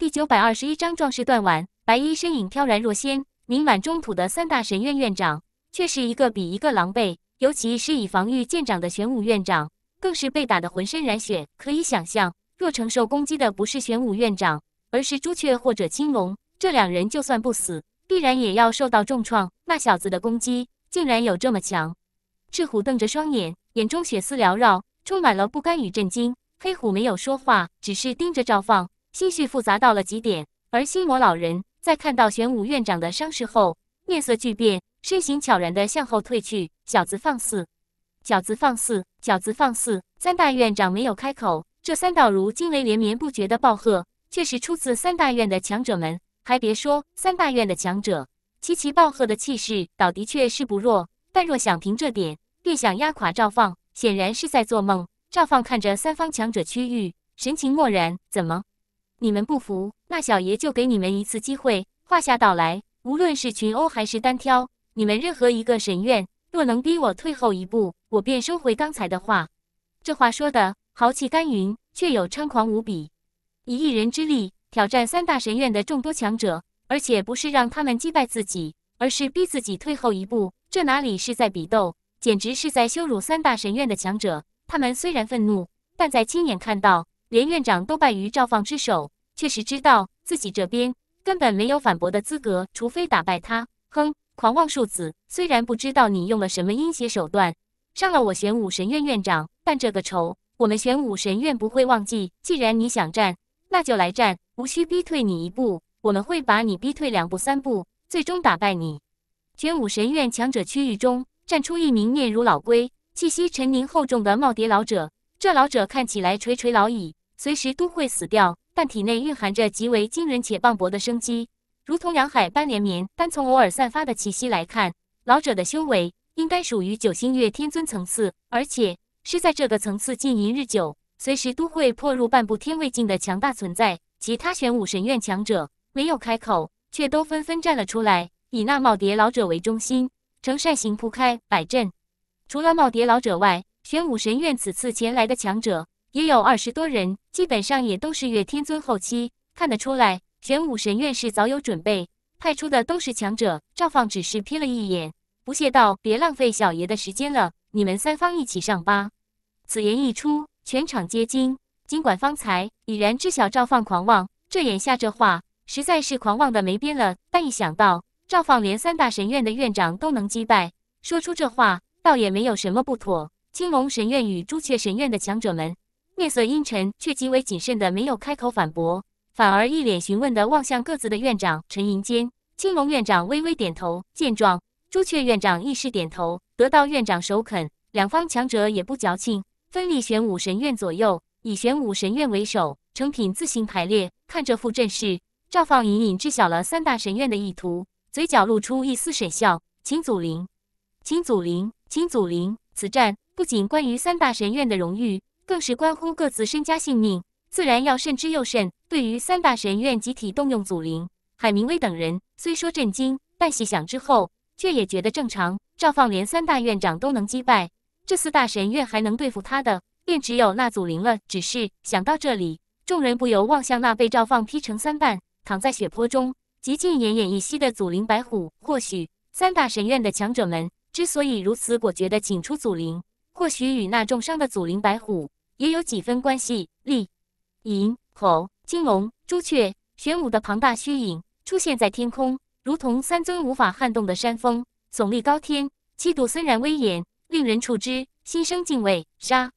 第九百二十一章壮士断腕。白衣身影飘然若仙，名满中土的三大神院院长，却是一个比一个狼狈。尤其是以防御见长的玄武院长，更是被打得浑身染血。可以想象，若承受攻击的不是玄武院长，而是朱雀或者青龙，这两人就算不死，必然也要受到重创。那小子的攻击竟然有这么强！赤虎瞪着双眼，眼中血丝缭绕，充满了不甘与震惊。黑虎没有说话，只是盯着赵放。心绪复杂到了极点，而心魔老人在看到玄武院长的伤势后，面色巨变，身形悄然地向后退去。小子放肆！小子放肆！小子放肆！三大院长没有开口，这三道如惊雷连绵不绝的暴喝，却是出自三大院的强者们。还别说，三大院的强者齐齐暴喝的气势，倒的确是不弱。但若想凭这点便想压垮赵放，显然是在做梦。赵放看着三方强者区域，神情漠然。怎么？你们不服，那小爷就给你们一次机会。话下道来，无论是群殴还是单挑，你们任何一个神院，若能逼我退后一步，我便收回刚才的话。这话说的豪气干云，却有猖狂无比。以一人之力挑战三大神院的众多强者，而且不是让他们击败自己，而是逼自己退后一步，这哪里是在比斗，简直是在羞辱三大神院的强者。他们虽然愤怒，但在亲眼看到。连院长都败于赵放之手，确实知道自己这边根本没有反驳的资格，除非打败他。哼，狂妄庶子，虽然不知道你用了什么阴邪手段伤了我玄武神院院长，但这个仇我们玄武神院不会忘记。既然你想战，那就来战，无需逼退你一步，我们会把你逼退两步、三步，最终打败你。玄武神院强者区域中站出一名面如老龟、气息沉凝厚重的耄耋老者，这老者看起来垂垂老矣。随时都会死掉，但体内蕴含着极为惊人且磅礴的生机，如同洋海般连绵。单从偶尔散发的气息来看，老者的修为应该属于九星月天尊层次，而且是在这个层次浸淫日久，随时都会破入半步天位境的强大存在。其他玄武神院强者没有开口，却都纷纷站了出来，以那耄耋老者为中心，呈扇形铺开摆阵。除了耄耋老者外，玄武神院此次前来的强者。也有二十多人，基本上也都是月天尊后期。看得出来，玄武神院是早有准备，派出的都是强者。赵放只是瞥了一眼，不屑道：“别浪费小爷的时间了，你们三方一起上吧。”此言一出，全场皆惊。尽管方才已然知晓赵放狂妄，这眼下这话实在是狂妄的没边了。但一想到赵放连三大神院的院长都能击败，说出这话倒也没有什么不妥。青龙神院与朱雀神院的强者们。面色阴沉，却极为谨慎的没有开口反驳，反而一脸询问的望向各自的院长。陈银坚、青龙院长微微点头，见状，朱雀院长亦是点头，得到院长首肯，两方强者也不矫情，分立玄武神院左右，以玄武神院为首，成品自行排列。看这副阵势，赵放隐隐知晓了三大神院的意图，嘴角露出一丝沈笑。请祖灵，请祖灵，请祖灵！此战不仅关于三大神院的荣誉。更是关乎各自身家性命，自然要慎之又慎。对于三大神院集体动用祖灵，海明威等人虽说震惊，但细想之后却也觉得正常。赵放连三大院长都能击败，这四大神院还能对付他的，便只有那祖灵了。只是想到这里，众人不由望向那被赵放劈成三半、躺在血泊中、极尽奄奄一息的祖灵白虎。或许三大神院的强者们之所以如此果决地请出祖灵，或许与那重伤的祖灵白虎。也有几分关系。厉、银、吼、金龙、朱雀、玄武的庞大虚影出现在天空，如同三尊无法撼动的山峰，耸立高天，气度森然威严，令人触之心生敬畏。杀！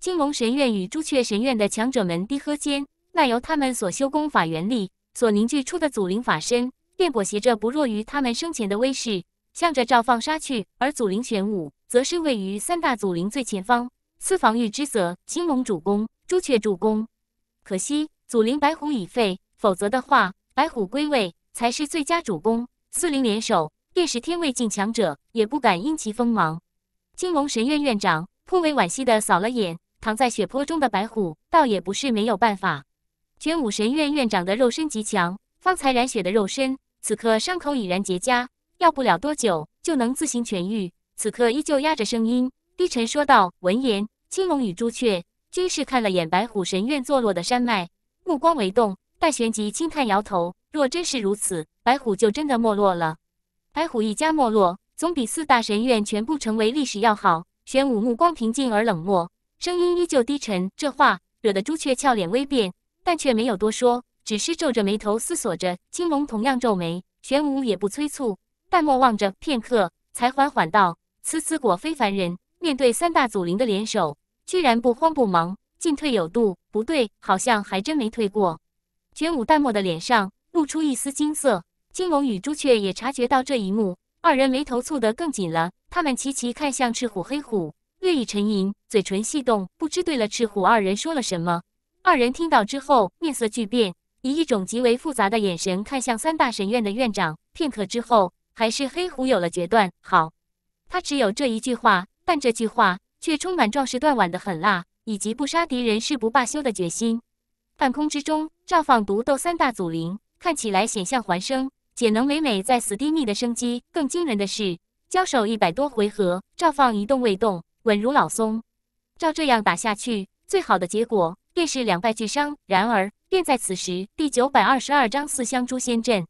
金龙神院与朱雀神院的强者们低喝间，那由他们所修功法原力所凝聚出的祖灵法身，便裹挟着不弱于他们生前的威势，向着赵放杀去。而祖灵玄武，则是位于三大祖灵最前方。司防御之责，青龙主攻，朱雀主攻。可惜祖灵白虎已废，否则的话，白虎归位才是最佳主攻。四灵联手，便是天位境强者也不敢因其锋芒。青龙神院院长颇为惋惜的扫了眼躺在血泊中的白虎，倒也不是没有办法。玄武神院院长的肉身极强，方才染血的肉身，此刻伤口已然结痂，要不了多久就能自行痊愈。此刻依旧压着声音低沉说道：“闻言。”青龙与朱雀均是看了眼白虎神院坐落的山脉，目光为动，但旋即轻叹，摇头。若真是如此，白虎就真的没落了。白虎一家没落，总比四大神院全部成为历史要好。玄武目光平静而冷漠，声音依旧低沉。这话惹得朱雀俏脸微变，但却没有多说，只是皱着眉头思索着。青龙同样皱眉，玄武也不催促，淡漠望着片刻，才缓缓道：“此次果非凡人，面对三大祖灵的联手。”居然不慌不忙，进退有度。不对，好像还真没退过。玄武淡漠的脸上露出一丝金色。金龙与朱雀也察觉到这一幕，二人眉头蹙得更紧了。他们齐齐看向赤虎、黑虎，略一沉吟，嘴唇细动，不知对了赤虎二人说了什么。二人听到之后，面色巨变，以一种极为复杂的眼神看向三大神院的院长。片刻之后，还是黑虎有了决断。好，他只有这一句话，但这句话。却充满壮士断腕的狠辣，以及不杀敌人誓不罢休的决心。半空之中，赵放独斗三大祖灵，看起来险象环生，且能每每在死地觅的生机。更惊人的是，交手一百多回合，赵放一动未动，稳如老松。照这样打下去，最好的结果便是两败俱伤。然而，便在此时，第九百二十二章四香诛仙阵，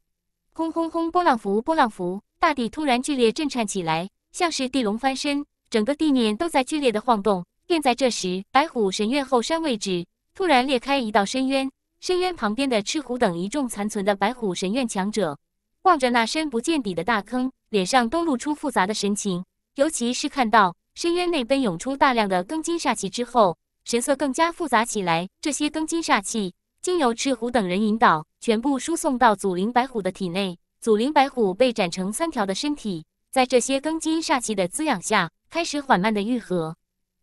轰轰轰，波浪符，波浪符，大地突然剧烈震颤起来，像是地龙翻身。整个地面都在剧烈的晃动。便在这时，白虎神院后山位置突然裂开一道深渊，深渊旁边的赤虎等一众残存的白虎神院强者，望着那深不见底的大坑，脸上都露出复杂的神情。尤其是看到深渊内奔涌出大量的庚金煞气之后，神色更加复杂起来。这些庚金煞气经由赤虎等人引导，全部输送到祖灵白虎的体内。祖灵白虎被斩成三条的身体。在这些庚金煞气的滋养下，开始缓慢的愈合。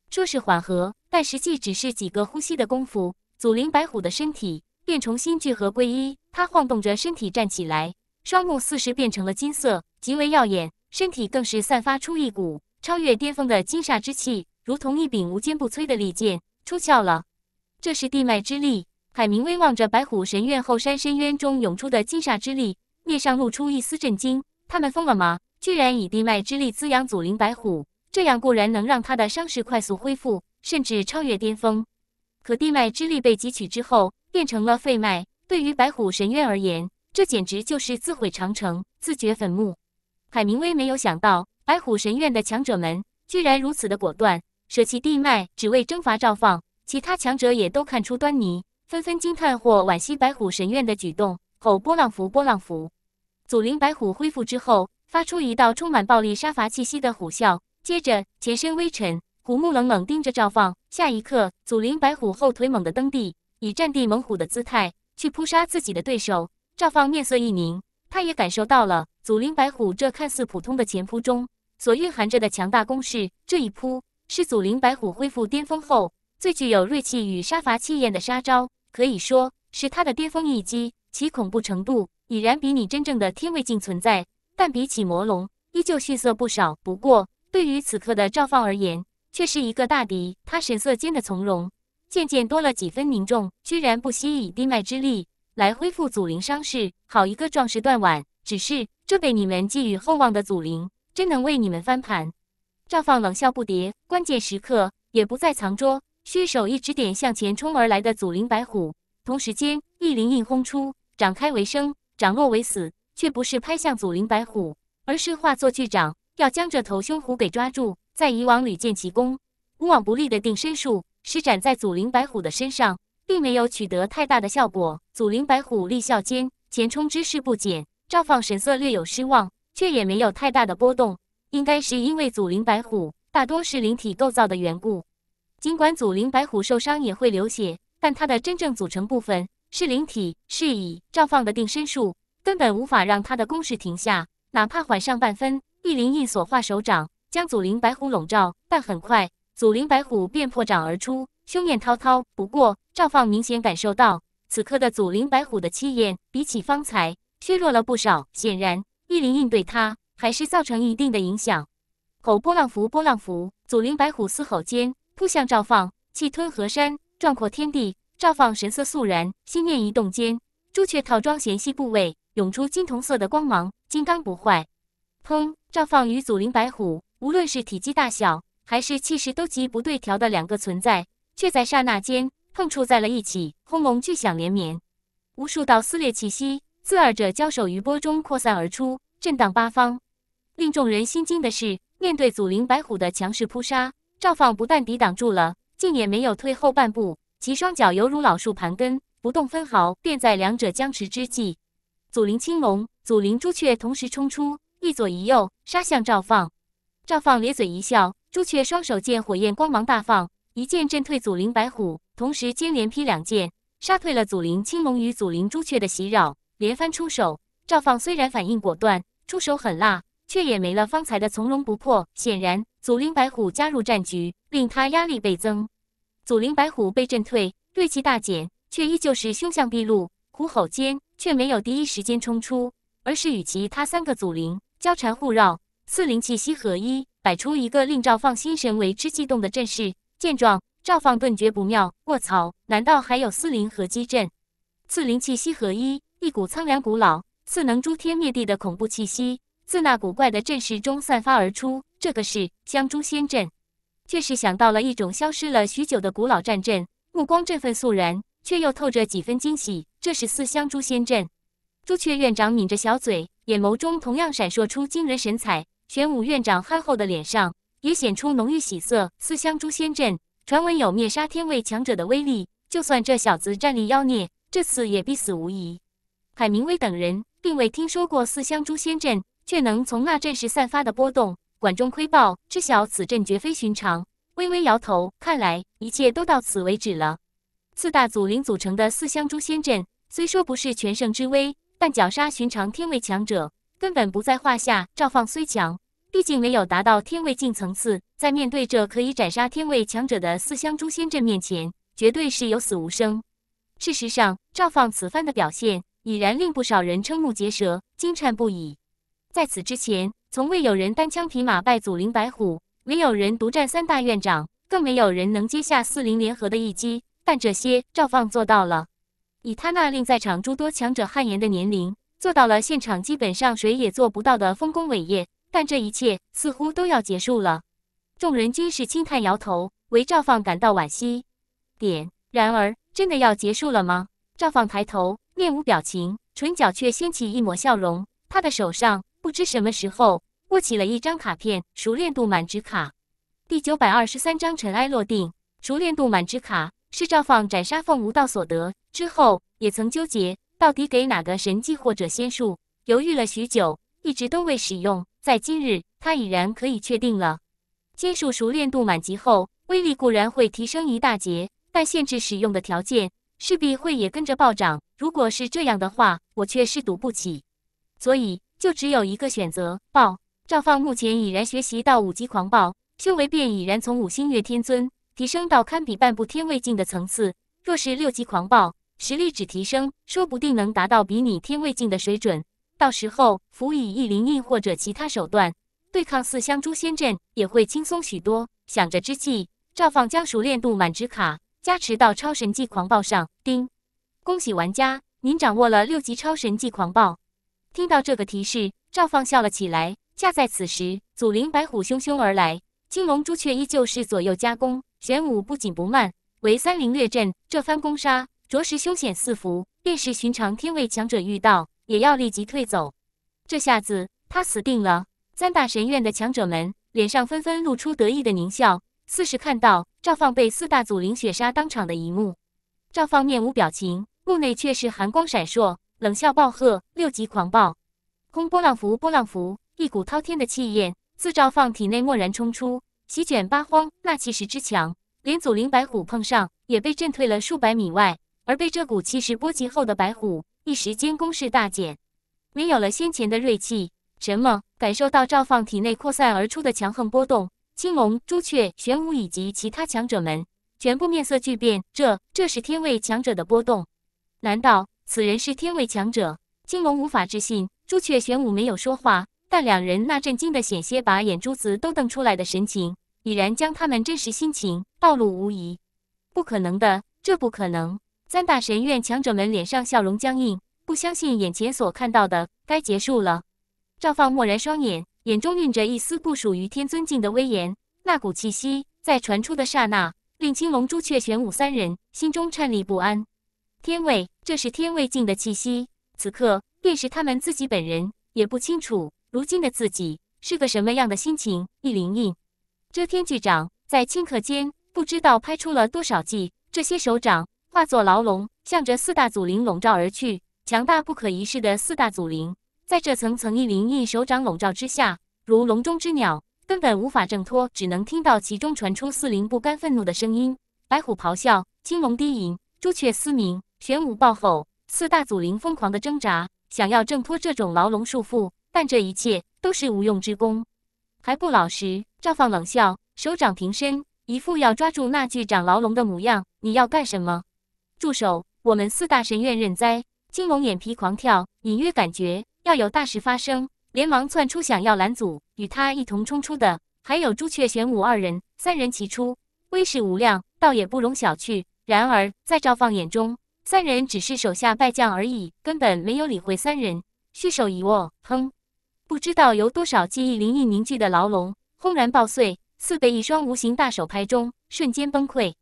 说是缓和，但实际只是几个呼吸的功夫，祖灵白虎的身体便重新聚合归一。它晃动着身体站起来，双目似是变成了金色，极为耀眼，身体更是散发出一股超越巅峰的金煞之气，如同一柄无坚不摧的利剑出鞘了。这是地脉之力。海明威望着白虎神院后山深渊中涌出的金煞之力，面上露出一丝震惊：他们疯了吗？居然以地脉之力滋养祖灵白虎，这样固然能让他的伤势快速恢复，甚至超越巅峰。可地脉之力被汲取之后，变成了废脉。对于白虎神院而言，这简直就是自毁长城、自掘坟墓。海明威没有想到，白虎神院的强者们居然如此的果断，舍弃地脉只为征伐赵放。其他强者也都看出端倪，纷纷惊叹或惋惜白虎神院的举动。吼！波浪符，波浪符！祖灵白虎恢复之后。发出一道充满暴力杀伐气息的虎啸，接着前身微沉，虎目冷冷盯着赵放。下一刻，祖灵白虎后腿猛地蹬地，以战地猛虎的姿态去扑杀自己的对手。赵放面色一凝，他也感受到了祖灵白虎这看似普通的前扑中所蕴含着的强大攻势。这一扑是祖灵白虎恢复巅峰后最具有锐气与杀伐气焰的杀招，可以说是他的巅峰一击。其恐怖程度已然比你真正的天位境存在。但比起魔龙，依旧逊色不少。不过，对于此刻的赵放而言，却是一个大敌。他神色间的从容，渐渐多了几分凝重，居然不惜以地脉之力来恢复祖灵伤势。好一个壮士断腕！只是，这被你们寄予厚望的祖灵，真能为你们翻盘？赵放冷笑不迭，关键时刻也不再藏拙，虚手一指点向前冲而来的祖灵白虎，同时间一灵印轰出，掌开为生，掌落为死。却不是拍向祖灵白虎，而是化作巨掌，要将这头凶虎给抓住。在以往屡建奇功、无往不利的定身术施展在祖灵白虎的身上，并没有取得太大的效果。祖灵白虎戾啸间前冲之势不减，赵放神色略有失望，却也没有太大的波动。应该是因为祖灵白虎大多是灵体构造的缘故。尽管祖灵白虎受伤也会流血，但它的真正组成部分是灵体，是以赵放的定身术。根本无法让他的攻势停下，哪怕缓上半分。玉灵印所化手掌将祖灵白虎笼罩，但很快，祖灵白虎便破掌而出，凶焰滔滔。不过，赵放明显感受到此刻的祖灵白虎的气焰比起方才削弱了不少，显然玉灵印对他还是造成一定的影响。吼！波浪符，波浪符！祖灵白虎嘶吼间扑向赵放，气吞河山，壮阔天地。赵放神色肃然，心念一动间，朱雀套装嫌隙部位。涌出金铜色的光芒，金刚不坏。砰！赵放与祖灵白虎，无论是体积大小还是气势，都极不对调的两个存在，却在刹那间碰触在了一起，轰隆巨响连绵，无数道撕裂气息自二者交手余波中扩散而出，震荡八方。令众人心惊的是，面对祖灵白虎的强势扑杀，赵放不但抵挡住了，竟也没有退后半步，其双脚犹如老树盘根，不动分毫，便在两者僵持之际。祖灵青龙、祖灵朱雀同时冲出，一左一右杀向赵放。赵放咧嘴一笑，朱雀双手剑火焰光芒大放，一剑震退祖灵白虎，同时接连劈两剑，杀退了祖灵青龙与祖灵朱雀的袭扰。连番出手，赵放虽然反应果断，出手狠辣，却也没了方才的从容不迫。显然，祖灵白虎加入战局，令他压力倍增。祖灵白虎被震退，锐气大减，却依旧是凶相毕露，虎吼间。却没有第一时间冲出，而是与其他三个祖灵交缠互绕，四灵气息合一，摆出一个令赵放心神为之悸动的阵势。见状，赵放顿觉不妙，卧槽！难道还有四灵合击阵？四灵气息合一，一股苍凉古老、似能诛天灭地的恐怖气息，自那古怪的阵势中散发而出。这个是香珠仙阵，却是想到了一种消失了许久的古老战阵。目光振奋肃然，却又透着几分惊喜。这是四香诛仙阵，朱雀院长抿着小嘴，眼眸中同样闪烁出惊人神采。玄武院长憨厚的脸上也显出浓郁喜色。四香诛仙阵传闻有灭杀天位强者的威力，就算这小子战力妖孽，这次也必死无疑。海明威等人并未听说过四香诛仙阵，却能从那阵势散发的波动管中窥豹，知晓此阵绝非寻常。微微摇头，看来一切都到此为止了。四大祖灵组成的四香诛仙阵，虽说不是全胜之威，但绞杀寻常天位强者根本不在话下。赵放虽强，毕竟没有达到天位境层次，在面对这可以斩杀天位强者的四香诛仙阵面前，绝对是有死无生。事实上，赵放此番的表现已然令不少人瞠目结舌、惊诧不已。在此之前，从未有人单枪匹马败祖灵白虎，没有人独占三大院长，更没有人能接下四灵联合的一击。但这些赵放做到了，以他那令在场诸多强者汗颜的年龄，做到了现场基本上谁也做不到的丰功伟业。但这一切似乎都要结束了，众人均是轻叹摇头，为赵放感到惋惜。点，然而真的要结束了吗？赵放抬头，面无表情，唇角却掀起一抹笑容。他的手上不知什么时候握起了一张卡片，熟练度满值卡，第九百二十三张尘埃落定，熟练度满值卡。是赵放斩杀凤无道所得，之后也曾纠结到底给哪个神技或者仙术，犹豫了许久，一直都未使用。在今日，他已然可以确定了，仙术熟练度满级后，威力固然会提升一大截，但限制使用的条件势必会也跟着暴涨。如果是这样的话，我却是赌不起，所以就只有一个选择：爆。赵放目前已然学习到五级狂暴，修为便已然从五星月天尊。提升到堪比半步天位境的层次，若是六级狂暴实力只提升，说不定能达到比拟天位境的水准。到时候辅以异灵印或者其他手段，对抗四香诛仙阵也会轻松许多。想着之际，赵放将熟练度满值卡加持到超神技狂暴上。叮，恭喜玩家，您掌握了六级超神技狂暴。听到这个提示，赵放笑了起来。恰在此时，祖灵白虎汹汹而来，青龙朱雀依旧是左右夹攻。玄武不紧不慢，为三灵掠阵，这番攻杀着实凶险四伏，便是寻常天位强者遇到，也要立即退走。这下子他死定了！三大神院的强者们脸上纷纷露出得意的狞笑，似是看到赵放被四大祖灵血杀当场的一幕。赵放面无表情，目内却是寒光闪烁，冷笑暴喝：“六级狂暴，空波浪符，波浪符！”一股滔天的气焰自赵放体内蓦然冲出。席卷八荒，那气势之强，连祖灵白虎碰上也被震退了数百米外。而被这股气势波及后的白虎，一时间攻势大减，没有了先前的锐气。什么？感受到赵放体内扩散而出的强横波动，青龙、朱雀、玄武以及其他强者们全部面色巨变。这，这是天位强者的波动？难道此人是天位强者？青龙无法置信，朱雀、玄武没有说话。但两人那震惊的、险些把眼珠子都瞪出来的神情，已然将他们真实心情暴露无遗。不可能的，这不可能！三大神院强者们脸上笑容僵硬，不相信眼前所看到的。该结束了。赵放默然，双眼眼中蕴着一丝不属于天尊境的威严。那股气息在传出的刹那，令青龙、朱雀、玄武三人心中颤栗不安。天位，这是天位境的气息。此刻，便是他们自己本人也不清楚。如今的自己是个什么样的心情？一灵印，遮天巨掌在顷刻间不知道拍出了多少记。这些手掌化作牢笼，向着四大祖灵笼罩而去。强大不可一世的四大祖灵，在这层层一灵印手掌笼罩之下，如笼中之鸟，根本无法挣脱，只能听到其中传出四灵不甘愤怒的声音：白虎咆哮，青龙低吟，朱雀嘶鸣，玄武暴吼。四大祖灵疯狂的挣扎，想要挣脱这种牢笼束缚。但这一切都是无用之功，还不老实！赵放冷笑，手掌平伸，一副要抓住那巨长牢笼的模样。你要干什么？住手！我们四大神院认栽。金龙眼皮狂跳，隐约感觉要有大事发生，连忙窜出，想要拦阻。与他一同冲出的还有朱雀、玄武二人，三人齐出，威势无量，倒也不容小觑。然而在赵放眼中，三人只是手下败将而已，根本没有理会三人。蓄手一握，哼。不知道由多少记忆灵印凝聚的牢笼轰然爆碎，似被一双无形大手拍中，瞬间崩溃。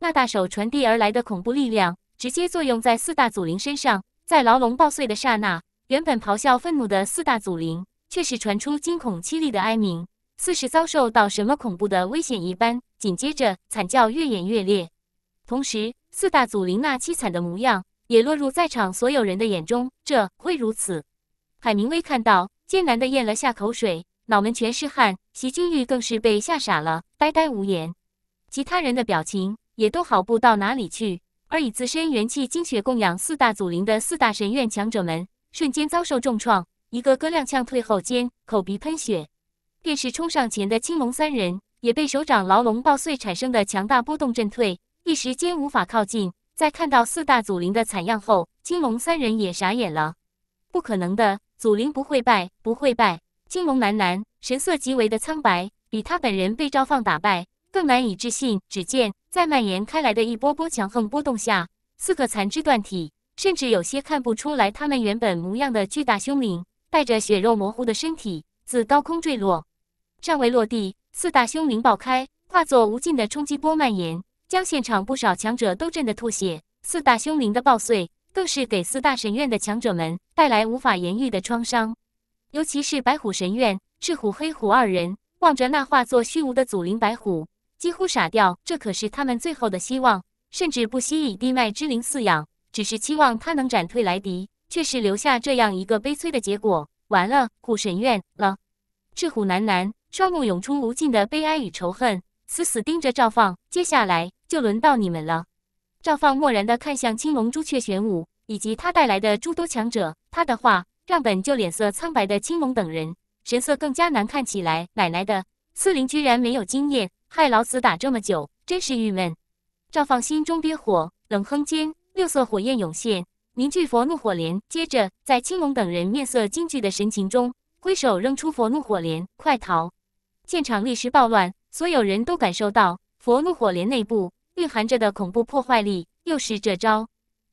那大手传递而来的恐怖力量，直接作用在四大祖灵身上。在牢笼爆碎的刹那，原本咆哮愤怒的四大祖灵，却是传出惊恐凄厉的哀鸣，似是遭受到什么恐怖的危险一般。紧接着，惨叫越演越烈，同时四大祖灵那凄惨的模样也落入在场所有人的眼中。这会如此，海明威看到。艰难的咽了下口水，脑门全是汗。席君玉更是被吓傻了，呆呆无言。其他人的表情也都好不到哪里去。而以自身元气精血供养四大祖灵的四大神院强者们，瞬间遭受重创，一个个踉跄退后，间口鼻喷血。便是冲上前的青龙三人，也被手掌牢笼爆碎产生的强大波动震退，一时间无法靠近。在看到四大祖灵的惨样后，青龙三人也傻眼了，不可能的。祖灵不会败，不会败！金龙喃喃，神色极为的苍白，比他本人被赵放打败更难以置信。只见在蔓延开来的一波波强横波动下，四个残肢断体，甚至有些看不出来他们原本模样的巨大凶灵，带着血肉模糊的身体自高空坠落，尚未落地，四大凶灵爆开，化作无尽的冲击波蔓延，将现场不少强者都震得吐血。四大凶灵的爆碎。更是给四大神院的强者们带来无法言喻的创伤，尤其是白虎神院，赤虎、黑虎二人望着那化作虚无的祖灵白虎，几乎傻掉。这可是他们最后的希望，甚至不惜以地脉之灵饲养，只是期望他能斩退来敌，却是留下这样一个悲催的结果。完了，虎神院了！赤虎喃喃，双目涌出无尽的悲哀与仇恨，死死盯着赵放。接下来就轮到你们了。赵放漠然地看向青龙、朱雀、玄武以及他带来的诸多强者，他的话让本就脸色苍白的青龙等人神色更加难看起来。奶奶的，四灵居然没有经验，害老子打这么久，真是郁闷！赵放心中憋火，冷哼间，六色火焰涌现，凝聚佛怒火莲。接着，在青龙等人面色惊惧的神情中，挥手扔出佛怒火莲，快逃！现场立时暴乱，所有人都感受到佛怒火莲内部。蕴含着的恐怖破坏力，又是这招。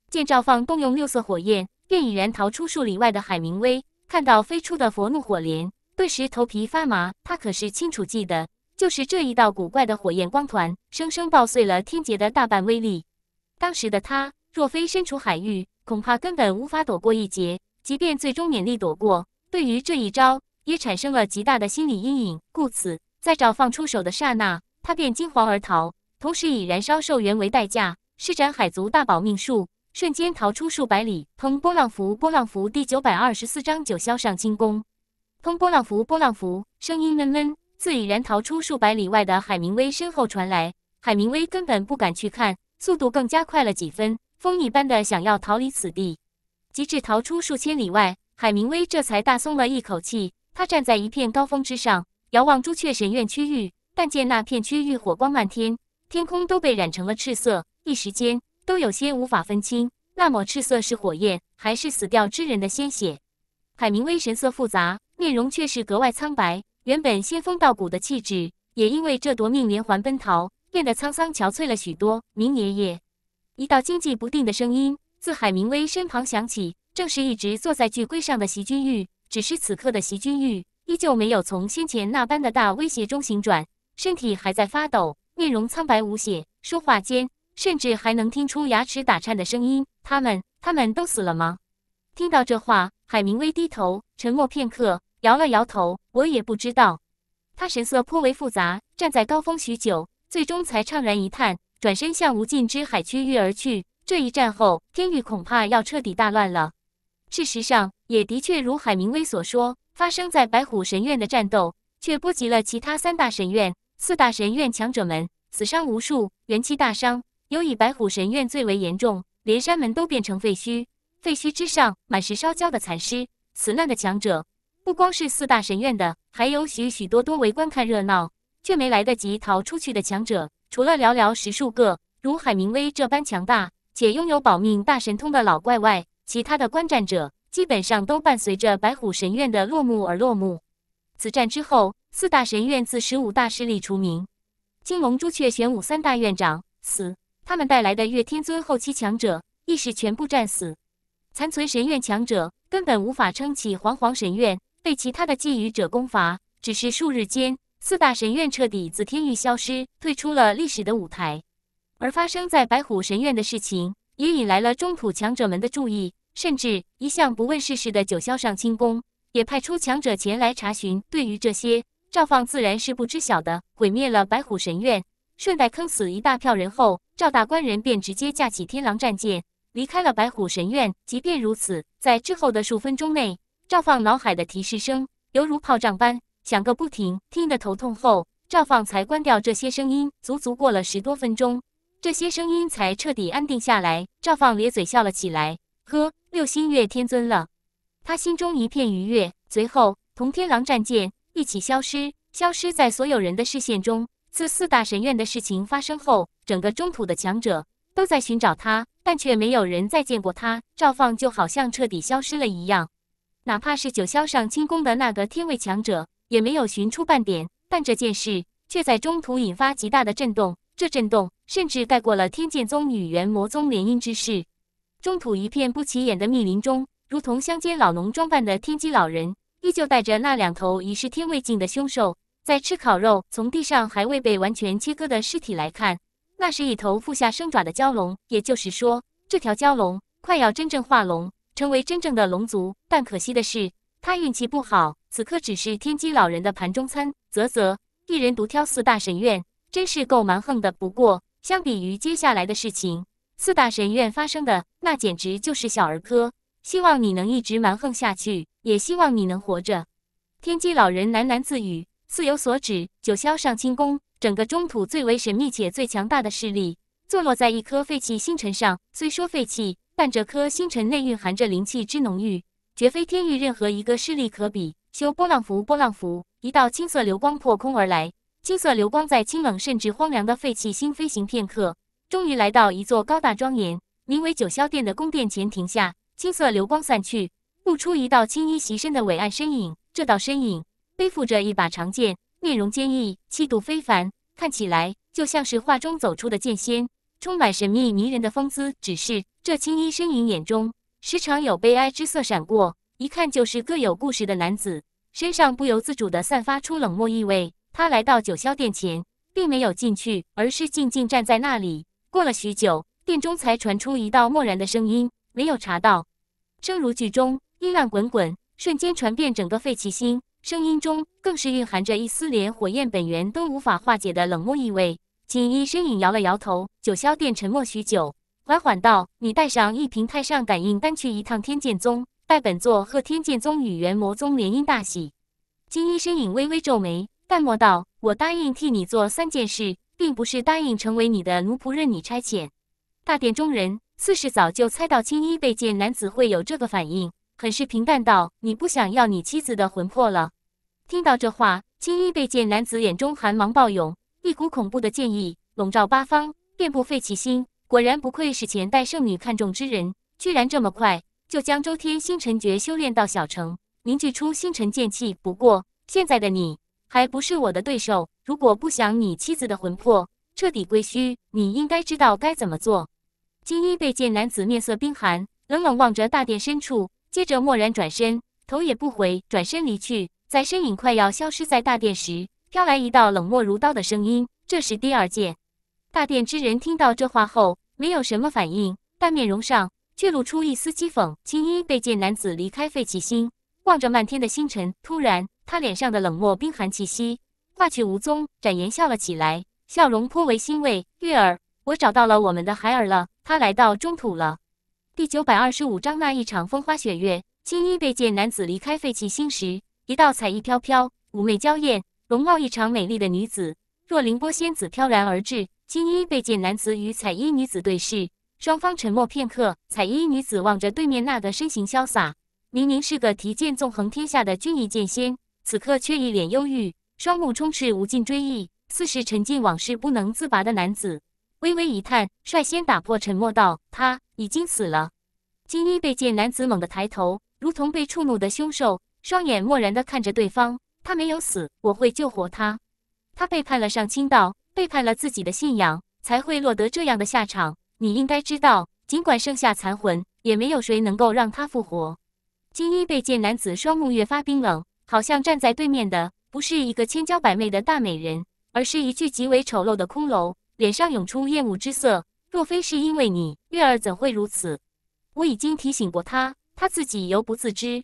见赵放动用六色火焰，便已然逃出数里外的海明威，看到飞出的佛怒火莲，顿时头皮发麻。他可是清楚记得，就是这一道古怪的火焰光团，生生爆碎了天劫的大半威力。当时的他若非身处海域，恐怕根本无法躲过一劫。即便最终勉力躲过，对于这一招也产生了极大的心理阴影。故此，在赵放出手的刹那，他便惊慌而逃。同时以燃烧寿元为代价，施展海族大保命术，瞬间逃出数百里。通波浪符，波浪符第九百二十四章九霄上清宫。通波浪符，波浪符。声音闷闷，自已然逃出数百里外的海明威身后传来。海明威根本不敢去看，速度更加快了几分，风一般的想要逃离此地。极至逃出数千里外，海明威这才大松了一口气。他站在一片高峰之上，遥望朱雀神院区域，但见那片区域火光漫天。天空都被染成了赤色，一时间都有些无法分清那抹赤色是火焰还是死掉之人的鲜血。海明威神色复杂，面容却是格外苍白，原本仙风道骨的气质也因为这夺命连环奔逃变得沧桑憔悴了许多。明爷爷，一道惊悸不定的声音自海明威身旁响起，正是一直坐在巨龟上的席君玉。只是此刻的席君玉依旧没有从先前那般的大威胁中醒转，身体还在发抖。面容苍白无血，说话间甚至还能听出牙齿打颤的声音。他们，他们都死了吗？听到这话，海明威低头沉默片刻，摇了摇头。我也不知道。他神色颇为复杂，站在高峰许久，最终才怅然一叹，转身向无尽之海区域而去。这一战后，天域恐怕要彻底大乱了。事实上，也的确如海明威所说，发生在白虎神院的战斗，却波及了其他三大神院。四大神院强者们死伤无数，元气大伤，尤以白虎神院最为严重，连山门都变成废墟。废墟之上，满是烧焦的残尸。死难的强者不光是四大神院的，还有许许多多围观看热闹却没来得及逃出去的强者。除了寥寥十数个如海明威这般强大且拥有保命大神通的老怪外，其他的观战者基本上都伴随着白虎神院的落幕而落幕。此战之后。四大神院自十五大势力除名，金龙、朱雀、玄武三大院长死，他们带来的月天尊后期强者亦是全部战死，残存神院强者根本无法撑起煌煌神院，被其他的觊觎者攻伐。只是数日间，四大神院彻底自天域消失，退出了历史的舞台。而发生在白虎神院的事情，也引来了中土强者们的注意，甚至一向不问世事的九霄上清宫也派出强者前来查询。对于这些。赵放自然是不知晓的，毁灭了白虎神院，顺带坑死一大票人后，赵大官人便直接架起天狼战舰离开了白虎神院。即便如此，在之后的数分钟内，赵放脑海的提示声犹如炮仗般响个不停，听得头痛后，赵放才关掉这些声音。足足过了十多分钟，这些声音才彻底安定下来。赵放咧嘴笑了起来，呵，六星月天尊了，他心中一片愉悦。随后，同天狼战舰。一起消失，消失在所有人的视线中。自四大神院的事情发生后，整个中土的强者都在寻找他，但却没有人再见过他。赵放就好像彻底消失了一样，哪怕是九霄上清宫的那个天位强者，也没有寻出半点。但这件事却在中土引发极大的震动，这震动甚至盖过了天剑宗与元魔宗联姻之事。中土一片不起眼的密林中，如同乡间老农装扮的天机老人。依旧带着那两头已是天未尽的凶兽在吃烤肉。从地上还未被完全切割的尸体来看，那是一头腹下生爪的蛟龙。也就是说，这条蛟龙快要真正化龙，成为真正的龙族。但可惜的是，他运气不好，此刻只是天机老人的盘中餐。啧啧，一人独挑四大神院，真是够蛮横的。不过，相比于接下来的事情，四大神院发生的那简直就是小儿科。希望你能一直蛮横下去。也希望你能活着。天机老人喃喃自语，似有所指。九霄上清宫，整个中土最为神秘且最强大的势力，坐落在一颗废弃星辰上。虽说废弃，但这颗星辰内蕴含着灵气之浓郁，绝非天域任何一个势力可比。修波浪符，波浪符。一道青色流光破空而来，青色流光在清冷甚至荒凉的废弃星飞行片刻，终于来到一座高大庄严、名为九霄殿的宫殿前停下。青色流光散去。露出一道青衣袭身的伟岸身影，这道身影背负着一把长剑，面容坚毅，气度非凡，看起来就像是画中走出的剑仙，充满神秘迷人的风姿。只是这青衣身影眼中时常有悲哀之色闪过，一看就是个有故事的男子，身上不由自主地散发出冷漠意味。他来到九霄殿前，并没有进去，而是静静站在那里。过了许久，殿中才传出一道漠然的声音：“没有查到。”声如剧中，波浪滚滚，瞬间传遍整个废弃星，声音中更是蕴含着一丝连火焰本源都无法化解的冷漠意味。金衣身影摇了摇头，九霄殿沉默许久，缓缓道：“你带上一瓶太上感应丹去一趟天剑宗，拜本座贺天剑宗与元魔宗联姻大喜。”金衣身影微微皱眉，淡漠道：“我答应替你做三件事，并不是答应成为你的奴仆，任你差遣。”大殿中人似是早就猜到青衣被见男子会有这个反应。很是平淡道：“你不想要你妻子的魂魄了？”听到这话，青衣被剑男子眼中寒芒暴涌，一股恐怖的剑意笼罩八方，遍布废弃心。果然不愧是前代圣女看中之人，居然这么快就将周天星辰诀修炼到小成，凝聚出星辰剑气。不过现在的你还不是我的对手。如果不想你妻子的魂魄彻底归虚，你应该知道该怎么做。青衣被剑男子面色冰寒，冷冷望着大殿深处。接着，蓦然转身，头也不回，转身离去。在身影快要消失在大殿时，飘来一道冷漠如刀的声音。这是第二剑，大殿之人听到这话后，没有什么反应，但面容上却露出一丝讥讽。青衣被剑男子离开废起星，望着漫天的星辰，突然，他脸上的冷漠冰寒气息化去无踪，展颜笑了起来，笑容颇为欣慰。月儿，我找到了我们的孩儿了，他来到中土了。第九百二十五章那一场风花雪月。青衣被剑男子离开废弃星时，一道彩衣飘飘，妩媚娇艳，容貌异常美丽的女子，若凌波仙子飘然而至。青衣被剑男子与彩衣女子对视，双方沉默片刻。彩衣女子望着对面那个身形潇洒，明明是个提剑纵横天下的军逸剑仙，此刻却一脸忧郁，双目充斥无尽追忆，似是沉浸往事不能自拔的男子。微微一叹，率先打破沉默道：“他已经死了。”金衣被见男子猛地抬头，如同被触怒的凶兽，双眼漠然地看着对方。他没有死，我会救活他。他背叛了上清道，背叛了自己的信仰，才会落得这样的下场。你应该知道，尽管剩下残魂，也没有谁能够让他复活。金衣被见男子双目越发冰冷，好像站在对面的不是一个千娇百媚的大美人，而是一具极为丑陋的骷髅。脸上涌出厌恶之色，若非是因为你，月儿怎会如此？我已经提醒过他，他自己犹不自知。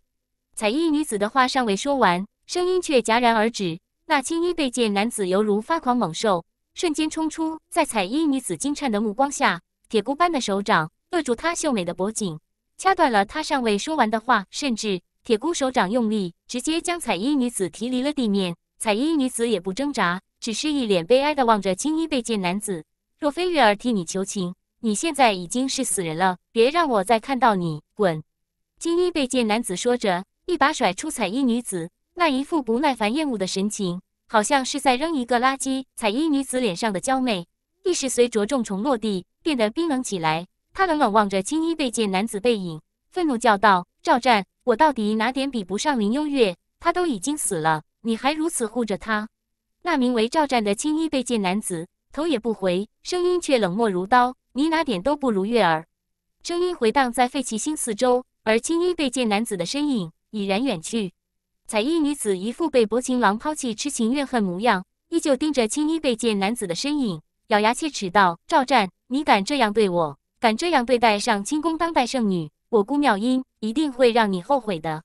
彩衣女子的话尚未说完，声音却戛然而止。那青衣被剑男子犹如发狂猛兽，瞬间冲出，在彩衣女子惊颤的目光下，铁箍般的手掌扼住她秀美的脖颈，掐断了她尚未说完的话，甚至铁箍手掌用力，直接将彩衣女子提离了地面。彩衣女子也不挣扎。只是一脸悲哀的望着青衣被剑男子，若非月儿替你求情，你现在已经是死人了。别让我再看到你，滚！青衣被剑男子说着，一把甩出彩衣女子，那一副不耐烦厌恶的神情，好像是在扔一个垃圾。彩衣女子脸上的娇媚，一时随着重重落地变得冰冷起来。她冷冷望着青衣被剑男子背影，愤怒叫道：“赵战，我到底哪点比不上林幽月？他都已经死了，你还如此护着他？”那名为赵战的青衣背剑男子，头也不回，声音却冷漠如刀：“你哪点都不如月儿。”声音回荡在废弃星四周，而青衣背剑男子的身影已然远去。彩衣女子一副被薄情郎抛弃、痴情怨恨模样，依旧盯着青衣背剑男子的身影，咬牙切齿道：“赵战，你敢这样对我，敢这样对待上清宫当代圣女，我姑妙音一定会让你后悔的。”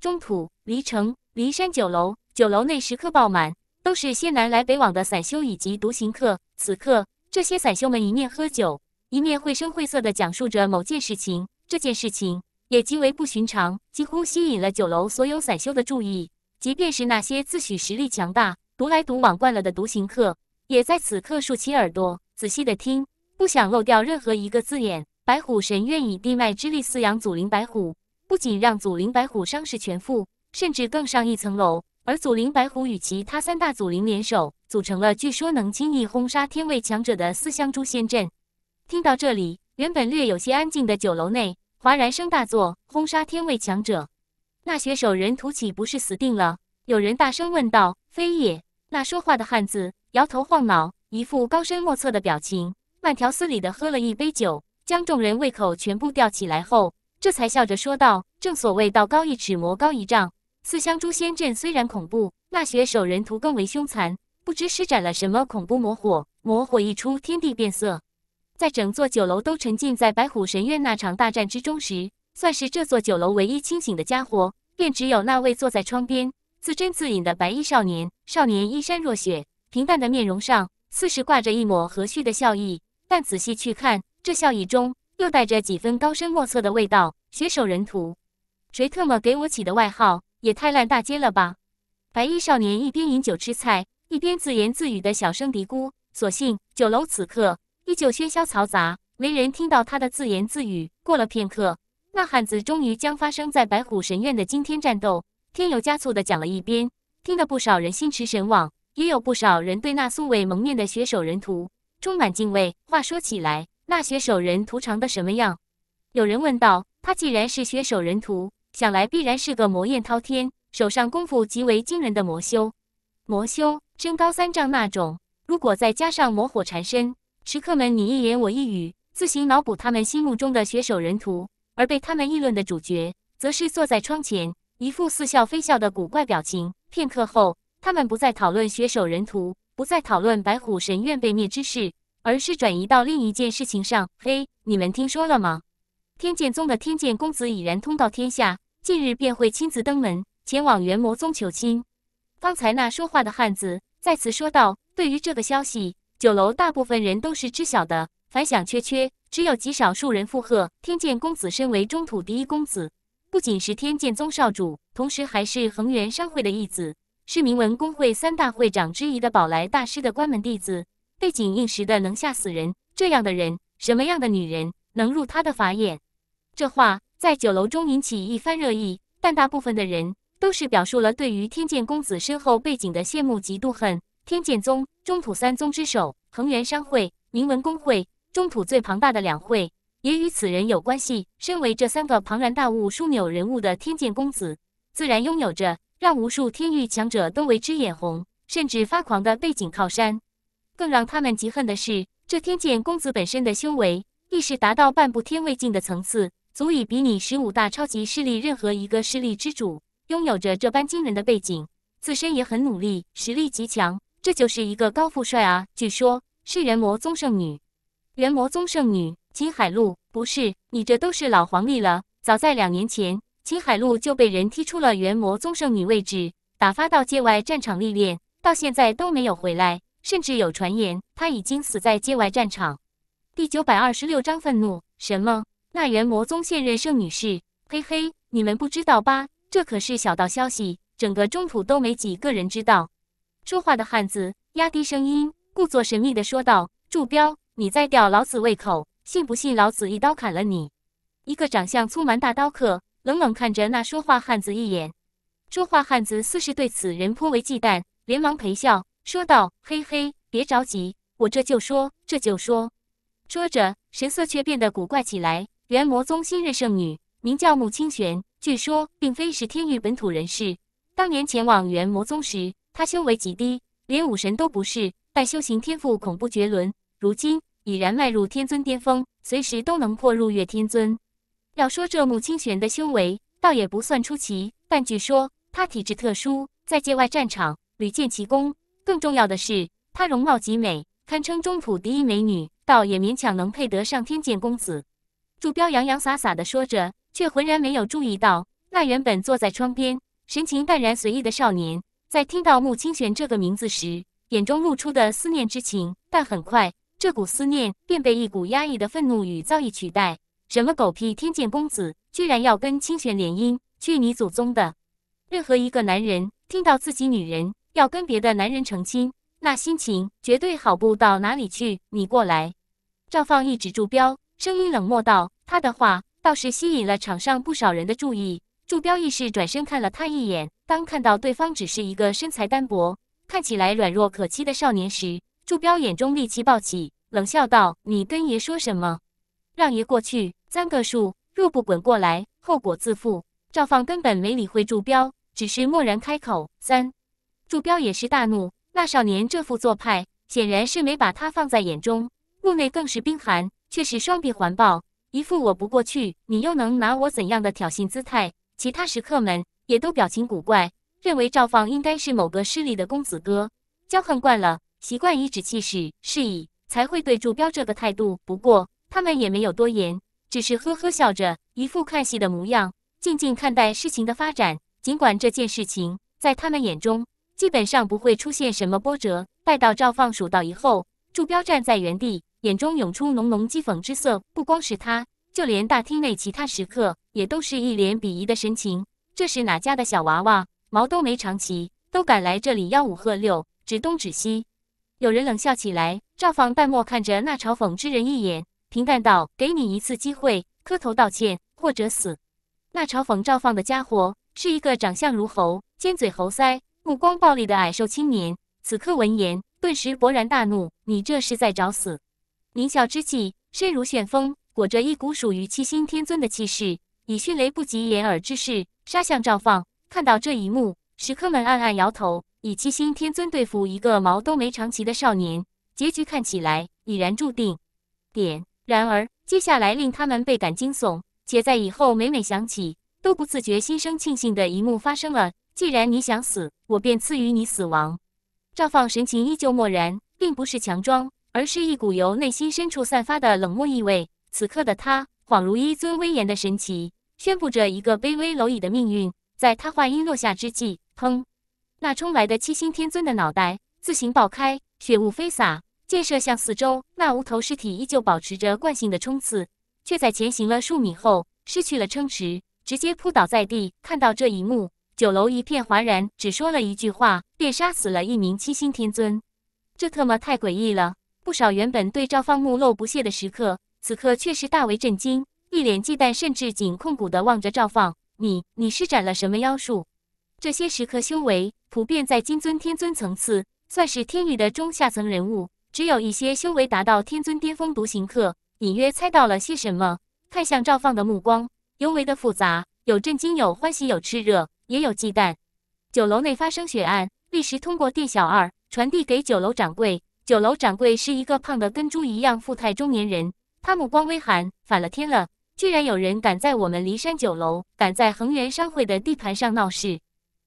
中土黎城骊山酒楼，酒楼内食客爆满。都是些南来北往的散修以及独行客。此刻，这些散修们一面喝酒，一面绘声绘色的讲述着某件事情。这件事情也极为不寻常，几乎吸引了酒楼所有散修的注意。即便是那些自诩实力强大、独来独往惯了的独行客，也在此刻竖起耳朵，仔细的听，不想漏掉任何一个字眼。白虎神愿以地脉之力饲养祖灵白虎，不仅让祖灵白虎伤势全复，甚至更上一层楼。而祖灵白虎与其他三大祖灵联手，组成了据说能轻易轰杀天位强者的四象诛仙阵。听到这里，原本略有些安静的酒楼内，哗然声大作。轰杀天位强者，那血手人徒岂不是死定了？有人大声问道。非也，那说话的汉子摇头晃脑，一副高深莫测的表情，慢条斯理地喝了一杯酒，将众人胃口全部吊起来后，这才笑着说道：“正所谓道高一尺，魔高一丈。”四香诛仙阵虽然恐怖，那血手人图更为凶残，不知施展了什么恐怖魔火。魔火一出，天地变色。在整座酒楼都沉浸在白虎神院那场大战之中时，算是这座酒楼唯一清醒的家伙，便只有那位坐在窗边自斟自饮的白衣少年。少年衣衫若雪，平淡的面容上似是挂着一抹和煦的笑意，但仔细去看，这笑意中又带着几分高深莫测的味道。血手人图，谁特么给我起的外号？也太烂大街了吧！白衣少年一边饮酒吃菜，一边自言自语的小声嘀咕。所幸酒楼此刻依旧喧嚣嘈杂，没人听到他的自言自语。过了片刻，那汉子终于将发生在白虎神院的惊天战斗添油加醋的讲了一遍，听得不少人心驰神往，也有不少人对那素未蒙面的血手人图充满敬畏。话说起来，那血手人图长得什么样？有人问道。他既然是血手人图。想来必然是个魔焰滔天、手上功夫极为惊人的魔修，魔修身高三丈那种。如果再加上魔火缠身，食客们你一言我一语，自行脑补他们心目中的血手人图。而被他们议论的主角，则是坐在窗前，一副似笑非笑的古怪表情。片刻后，他们不再讨论血手人图，不再讨论白虎神院被灭之事，而是转移到另一件事情上。嘿，你们听说了吗？天剑宗的天剑公子已然通到天下，近日便会亲自登门前往元魔宗求亲。方才那说话的汉子再次说道：“对于这个消息，酒楼大部分人都是知晓的，反响缺缺，只有极少数人附和。”天剑公子身为中土第一公子，不仅是天剑宗少主，同时还是恒源商会的义子，是明文工会三大会长之一的宝来大师的关门弟子，背景硬实的能吓死人。这样的人，什么样的女人能入他的法眼？这话在酒楼中引起一番热议，但大部分的人都是表述了对于天剑公子身后背景的羡慕、嫉妒、恨。天剑宗、中土三宗之首，恒源商会、铭文工会，中土最庞大的两会，也与此人有关系。身为这三个庞然大物枢纽人物的天剑公子，自然拥有着让无数天域强者都为之眼红，甚至发狂的背景靠山。更让他们嫉恨的是，这天剑公子本身的修为，亦是达到半步天位境的层次。足以比拟十五大超级势力任何一个势力之主，拥有着这般惊人的背景，自身也很努力，实力极强，这就是一个高富帅啊！据说，是元魔宗圣女，元魔宗圣女秦海璐，不是你这都是老黄历了。早在两年前，秦海璐就被人踢出了元魔宗圣女位置，打发到界外战场历练，到现在都没有回来，甚至有传言他已经死在界外战场。第九百二十六章愤怒什么？那元魔宗现任圣女士，嘿嘿，你们不知道吧？这可是小道消息，整个中土都没几个人知道。说话的汉子压低声音，故作神秘的说道：“祝彪，你在吊老子胃口，信不信老子一刀砍了你？”一个长相粗蛮大刀客冷冷看着那说话汉子一眼。说话汉子似是对此人颇为忌惮，连忙陪笑说道：“嘿嘿，别着急，我这就说，这就说。”说着，神色却变得古怪起来。元魔宗新任圣女名叫穆清玄，据说并非是天域本土人士。当年前往元魔宗时，她修为极低，连武神都不是，但修行天赋恐怖绝伦，如今已然迈入天尊巅峰，随时都能破入月天尊。要说这穆清玄的修为，倒也不算出奇，但据说她体质特殊，在界外战场屡建奇功。更重要的是，她容貌极美，堪称中土第一美女，倒也勉强能配得上天剑公子。祝彪洋洋洒洒地说着，却浑然没有注意到那原本坐在窗边、神情淡然随意的少年，在听到穆清玄这个名字时，眼中露出的思念之情。但很快，这股思念便被一股压抑的愤怒与造意取代。什么狗屁天剑公子，居然要跟清玄联姻？去你祖宗的！任何一个男人听到自己女人要跟别的男人成亲，那心情绝对好不到哪里去。你过来，赵放，一指祝彪声音冷漠道：“他的话倒是吸引了场上不少人的注意。”祝彪亦是转身看了他一眼，当看到对方只是一个身材单薄、看起来软弱可欺的少年时，祝彪眼中戾气暴起，冷笑道：“你跟爷说什么？让爷过去三个数，若不滚过来，后果自负。”赵放根本没理会祝彪，只是默然开口：“三。”祝彪也是大怒，那少年这副做派显然是没把他放在眼中，目内更是冰寒。却是双臂环抱，一副我不过去，你又能拿我怎样的挑衅姿态？其他食客们也都表情古怪，认为赵放应该是某个势力的公子哥，骄横惯了，习惯以指气使，是以才会对祝彪这个态度。不过他们也没有多言，只是呵呵笑着，一副看戏的模样，静静看待事情的发展。尽管这件事情在他们眼中基本上不会出现什么波折，待到赵放数到以后，祝彪站在原地。眼中涌出浓浓讥讽之色，不光是他，就连大厅内其他食客也都是一脸鄙夷的神情。这是哪家的小娃娃，毛都没长齐，都敢来这里吆五喝六，指东指西？有人冷笑起来。赵放淡漠看着那嘲讽之人一眼，平淡道：“给你一次机会，磕头道歉，或者死。”那嘲讽赵放的家伙是一个长相如猴、尖嘴猴腮、目光暴戾的矮瘦青年。此刻闻言，顿时勃然大怒：“你这是在找死！”狞笑之际，身如旋风，裹着一股属于七星天尊的气势，以迅雷不及掩耳之势杀向赵放。看到这一幕，食客们暗暗摇头：以七星天尊对付一个毛都没长齐的少年，结局看起来已然注定。点。然而，接下来令他们倍感惊悚，且在以后每每想起，都不自觉心生庆幸的一幕发生了。既然你想死，我便赐予你死亡。赵放神情依旧漠然，并不是强装。而是一股由内心深处散发的冷漠意味。此刻的他，恍如一尊威严的神祇，宣布着一个卑微蝼蚁的命运。在他话音落下之际，砰！那冲来的七星天尊的脑袋自行爆开，血雾飞洒，箭射向四周。那无头尸体依旧保持着惯性的冲刺，却在前行了数米后失去了撑持，直接扑倒在地。看到这一幕，酒楼一片哗然，只说了一句话：“便杀死了一名七星天尊。”这特么太诡异了！不少原本对赵放目露不屑的食客，此刻却是大为震惊，一脸忌惮，甚至紧控股的望着赵放：“你，你施展了什么妖术？”这些食客修为普遍在金尊、天尊层次，算是天域的中下层人物，只有一些修为达到天尊巅峰。独行客隐约猜到了些什么，看向赵放的目光尤为的复杂，有震惊，有欢喜，有炽热，也有忌惮。酒楼内发生血案，立时通过店小二传递给酒楼掌柜。酒楼掌柜是一个胖得跟猪一样富态中年人，他目光微寒，反了天了！居然有人敢在我们骊山酒楼，敢在恒源商会的地盘上闹事！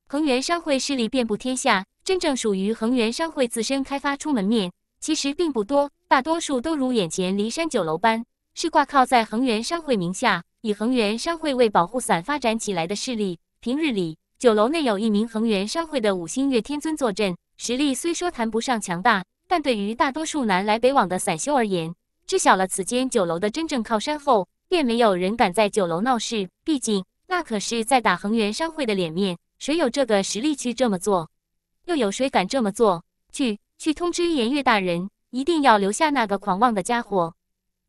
恒源商会势力遍布天下，真正属于恒源商会自身开发出门面其实并不多，大多数都如眼前骊山酒楼般，是挂靠在恒源商会名下，以恒源商会为保护伞发展起来的势力。平日里，酒楼内有一名恒源商会的五星月天尊坐镇，实力虽说谈不上强大。但对于大多数南来北往的散修而言，知晓了此间酒楼的真正靠山后，便没有人敢在酒楼闹事。毕竟那可是在打恒源商会的脸面，谁有这个实力去这么做？又有谁敢这么做？去，去通知颜月大人，一定要留下那个狂妄的家伙。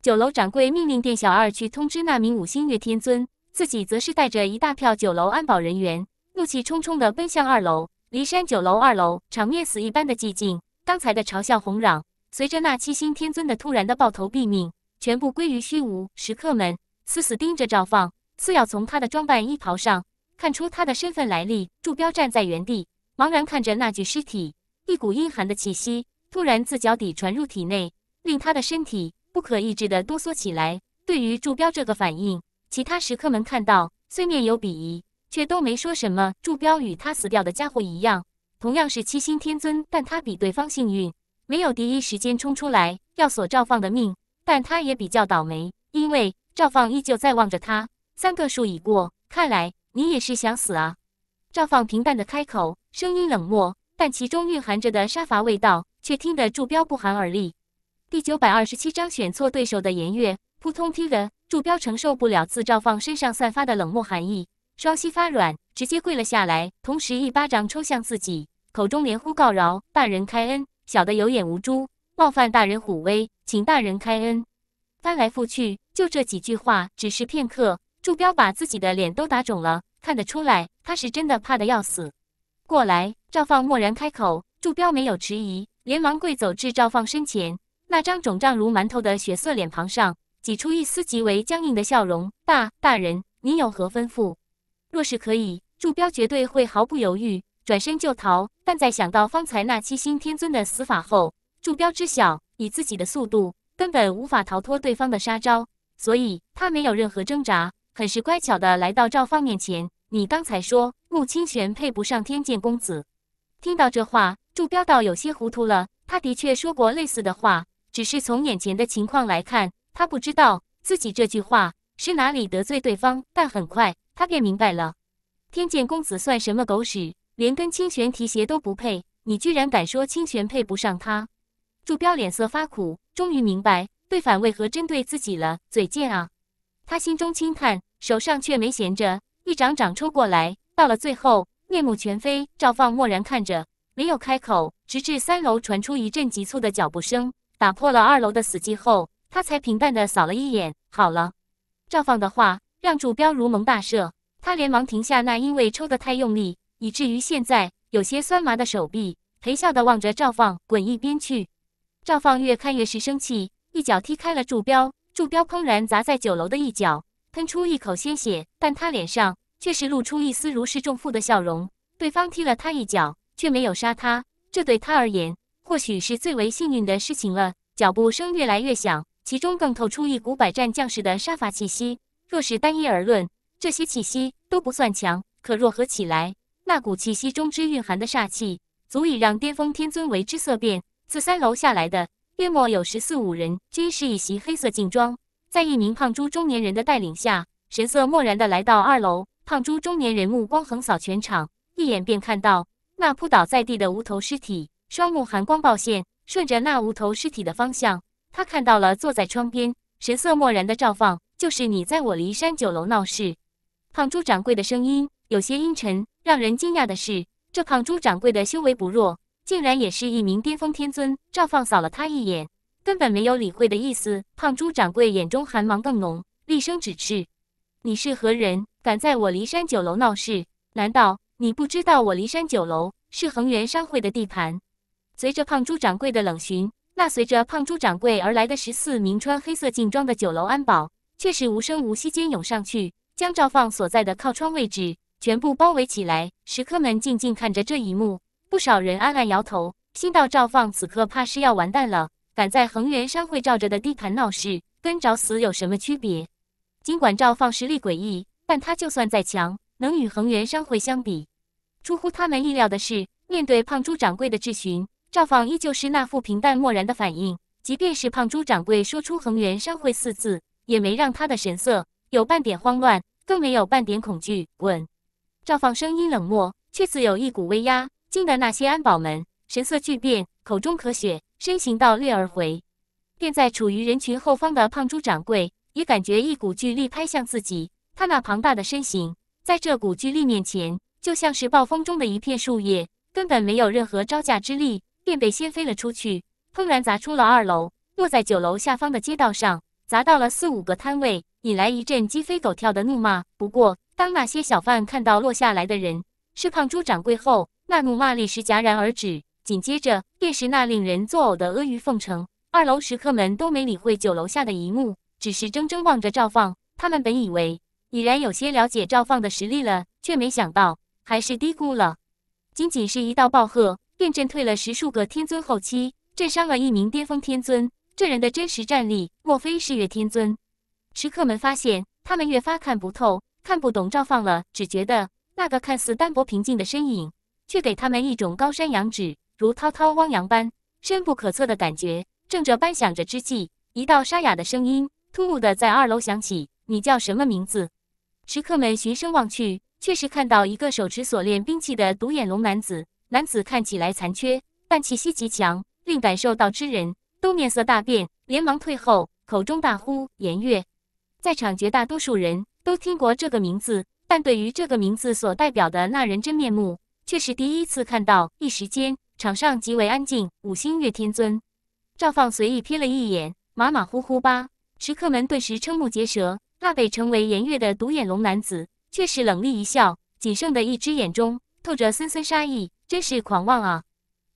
酒楼掌柜命令店小二去通知那名五星月天尊，自己则是带着一大票酒楼安保人员，怒气冲冲地奔向二楼。骊山酒楼二楼，场面死一般的寂静。刚才的嘲笑哄嚷，随着那七星天尊的突然的爆头毙命，全部归于虚无。食客们死死盯着赵放，似要从他的装扮衣袍上看出他的身份来历。祝彪站在原地，茫然看着那具尸体，一股阴寒的气息突然自脚底传入体内，令他的身体不可抑制的哆嗦起来。对于祝彪这个反应，其他食客们看到虽面有鄙夷，却都没说什么。祝彪与他死掉的家伙一样。同样是七星天尊，但他比对方幸运，没有第一时间冲出来要索赵放的命。但他也比较倒霉，因为赵放依旧在望着他。三个数已过，看来你也是想死啊？赵放平淡的开口，声音冷漠，但其中蕴含着的杀伐味道，却听得祝彪不寒而栗。第九百二十七章选错对手的颜月，扑通，踢了。祝彪承受不了自赵放身上散发的冷漠寒意。双膝发软，直接跪了下来，同时一巴掌抽向自己，口中连呼告饶，大人开恩，小的有眼无珠，冒犯大人虎威，请大人开恩。翻来覆去就这几句话，只是片刻，祝彪把自己的脸都打肿了，看得出来他是真的怕得要死。过来，赵放蓦然开口，祝彪没有迟疑，连忙跪走至赵放身前，那张肿胀如馒头的血色脸庞上挤出一丝极为僵硬的笑容：“大大人，你有何吩咐？”若是可以，祝彪绝对会毫不犹豫转身就逃。但在想到方才那七星天尊的死法后，祝彪知晓以自己的速度根本无法逃脱对方的杀招，所以他没有任何挣扎，很是乖巧的来到赵方面前。你刚才说穆清玄配不上天剑公子，听到这话，祝彪倒有些糊涂了。他的确说过类似的话，只是从眼前的情况来看，他不知道自己这句话是哪里得罪对方。但很快。他便明白了，天剑公子算什么狗屎，连跟清玄提鞋都不配。你居然敢说清玄配不上他？祝彪脸色发苦，终于明白对反为何针对自己了。嘴贱啊！他心中轻叹，手上却没闲着，一掌掌抽过来，到了最后面目全非。赵放默然看着，没有开口。直至三楼传出一阵急促的脚步声，打破了二楼的死寂后，他才平淡的扫了一眼。好了，赵放的话。让祝彪如蒙大赦，他连忙停下那因为抽得太用力，以至于现在有些酸麻的手臂，陪笑的望着赵放，滚一边去。赵放越看越是生气，一脚踢开了祝彪，祝彪砰然砸在酒楼的一角，喷出一口鲜血，但他脸上却是露出一丝如释重负的笑容。对方踢了他一脚，却没有杀他，这对他而言，或许是最为幸运的事情了。脚步声越来越响，其中更透出一股百战将士的杀伐气息。若是单一而论，这些气息都不算强。可若合起来，那股气息中之蕴含的煞气，足以让巅峰天尊为之色变。自三楼下来的约莫有十四五人，均是一袭黑色劲装，在一名胖猪中年人的带领下，神色漠然的来到二楼。胖猪中年人目光横扫全场，一眼便看到那扑倒在地的无头尸体，双目寒光爆现。顺着那无头尸体的方向，他看到了坐在窗边、神色漠然的赵放。就是你在我骊山酒楼闹事，胖猪掌柜的声音有些阴沉。让人惊讶的是，这胖猪掌柜的修为不弱，竟然也是一名巅峰天尊。赵放扫了他一眼，根本没有理会的意思。胖猪掌柜眼中寒芒更浓，厉声指斥：“你是何人，敢在我骊山酒楼闹事？难道你不知道我骊山酒楼是恒源商会的地盘？”随着胖猪掌柜的冷询，那随着胖猪掌柜而来的十四名穿黑色劲装的酒楼安保。却是无声无息间涌上去，将赵放所在的靠窗位置全部包围起来。食客们静静看着这一幕，不少人暗暗摇头，心道赵放此刻怕是要完蛋了。敢在恒源商会罩着的地盘闹事，跟找死有什么区别？尽管赵放实力诡异，但他就算再强，能与恒源商会相比？出乎他们意料的是，面对胖猪掌柜的质询，赵放依旧是那副平淡漠然的反应。即便是胖猪掌柜说出“恒源商会”四字。也没让他的神色有半点慌乱，更没有半点恐惧。滚！赵放声音冷漠，却似有一股威压，惊得那些安保们神色巨变，口中咳血，身形倒掠而回。便在处于人群后方的胖猪掌柜，也感觉一股巨力拍向自己。他那庞大的身形，在这股巨力面前，就像是暴风中的一片树叶，根本没有任何招架之力，便被掀飞了出去，砰然砸出了二楼，落在酒楼下方的街道上。砸到了四五个摊位，引来一阵鸡飞狗跳的怒骂。不过，当那些小贩看到落下来的人是胖猪掌柜后，那怒骂立时戛然而止。紧接着便是那令人作呕的阿谀奉承。二楼食客们都没理会酒楼下的一幕，只是怔怔望着赵放。他们本以为已然有些了解赵放的实力了，却没想到还是低估了。仅仅是一道暴喝，便震退了十数个天尊后期，震伤了一名巅峰天尊。这人的真实战力，莫非是月天尊？食客们发现，他们越发看不透、看不懂赵放了，只觉得那个看似单薄平静的身影，却给他们一种高山仰止、如滔滔汪洋般深不可测的感觉。正这般想着之际，一道沙哑的声音突兀的在二楼响起：“你叫什么名字？”食客们循声望去，确实看到一个手持锁链兵器的独眼龙男子。男子看起来残缺，但气息极强，令感受到之人。都面色大变，连忙退后，口中大呼“颜月”。在场绝大多数人都听过这个名字，但对于这个名字所代表的那人真面目，却是第一次看到。一时间，场上极为安静。五星月天尊赵放随意瞥了一眼，马马虎虎吧。食客们顿时瞠目结舌。那被称为颜月的独眼龙男子，却是冷厉一笑，仅剩的一只眼中透着森森杀意，真是狂妄啊！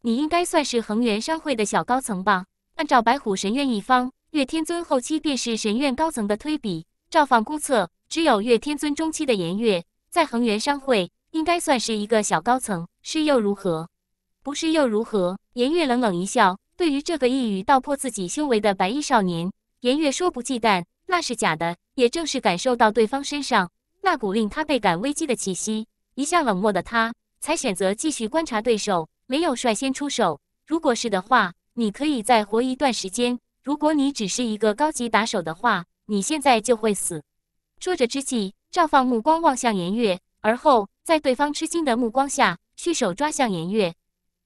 你应该算是恒源商会的小高层吧？按照白虎神院一方，月天尊后期便是神院高层的推比。赵放估测，只有月天尊中期的颜月，在恒源商会应该算是一个小高层。是又如何？不是又如何？颜月冷冷一笑，对于这个一语道破自己修为的白衣少年，颜月说不忌惮那是假的。也正是感受到对方身上那股令他倍感危机的气息，一向冷漠的他才选择继续观察对手，没有率先出手。如果是的话。你可以再活一段时间。如果你只是一个高级打手的话，你现在就会死。说着之际，赵放目光望向颜月，而后在对方吃惊的目光下，蓄手抓向颜月。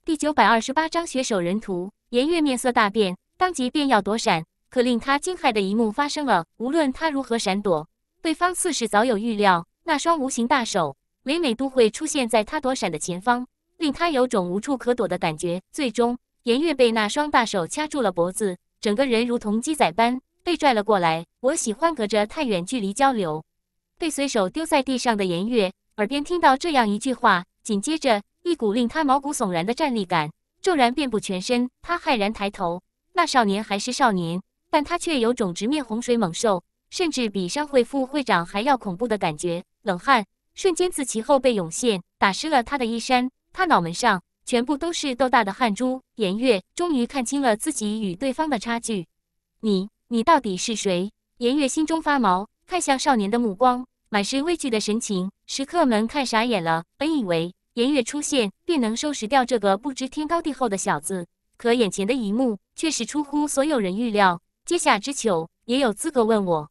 第九百二十八章血手人图。颜月面色大变，当即便要躲闪，可令他惊骇的一幕发生了。无论他如何闪躲，对方似是早有预料，那双无形大手每每都会出现在他躲闪的前方，令他有种无处可躲的感觉。最终。颜月被那双大手掐住了脖子，整个人如同鸡仔般被拽了过来。我喜欢隔着太远距离交流，被随手丢在地上的颜月，耳边听到这样一句话，紧接着一股令他毛骨悚然的站立感骤然遍布全身。他骇然抬头，那少年还是少年，但他却有种直面洪水猛兽，甚至比商会副会长还要恐怖的感觉。冷汗瞬间自其后背涌现，打湿了他的衣衫，他脑门上。全部都是豆大的汗珠。颜月终于看清了自己与对方的差距。你，你到底是谁？颜月心中发毛，看向少年的目光满是畏惧的神情。食客们看傻眼了，本以为颜月出现便能收拾掉这个不知天高地厚的小子，可眼前的一幕却是出乎所有人预料。阶下之囚也有资格问我？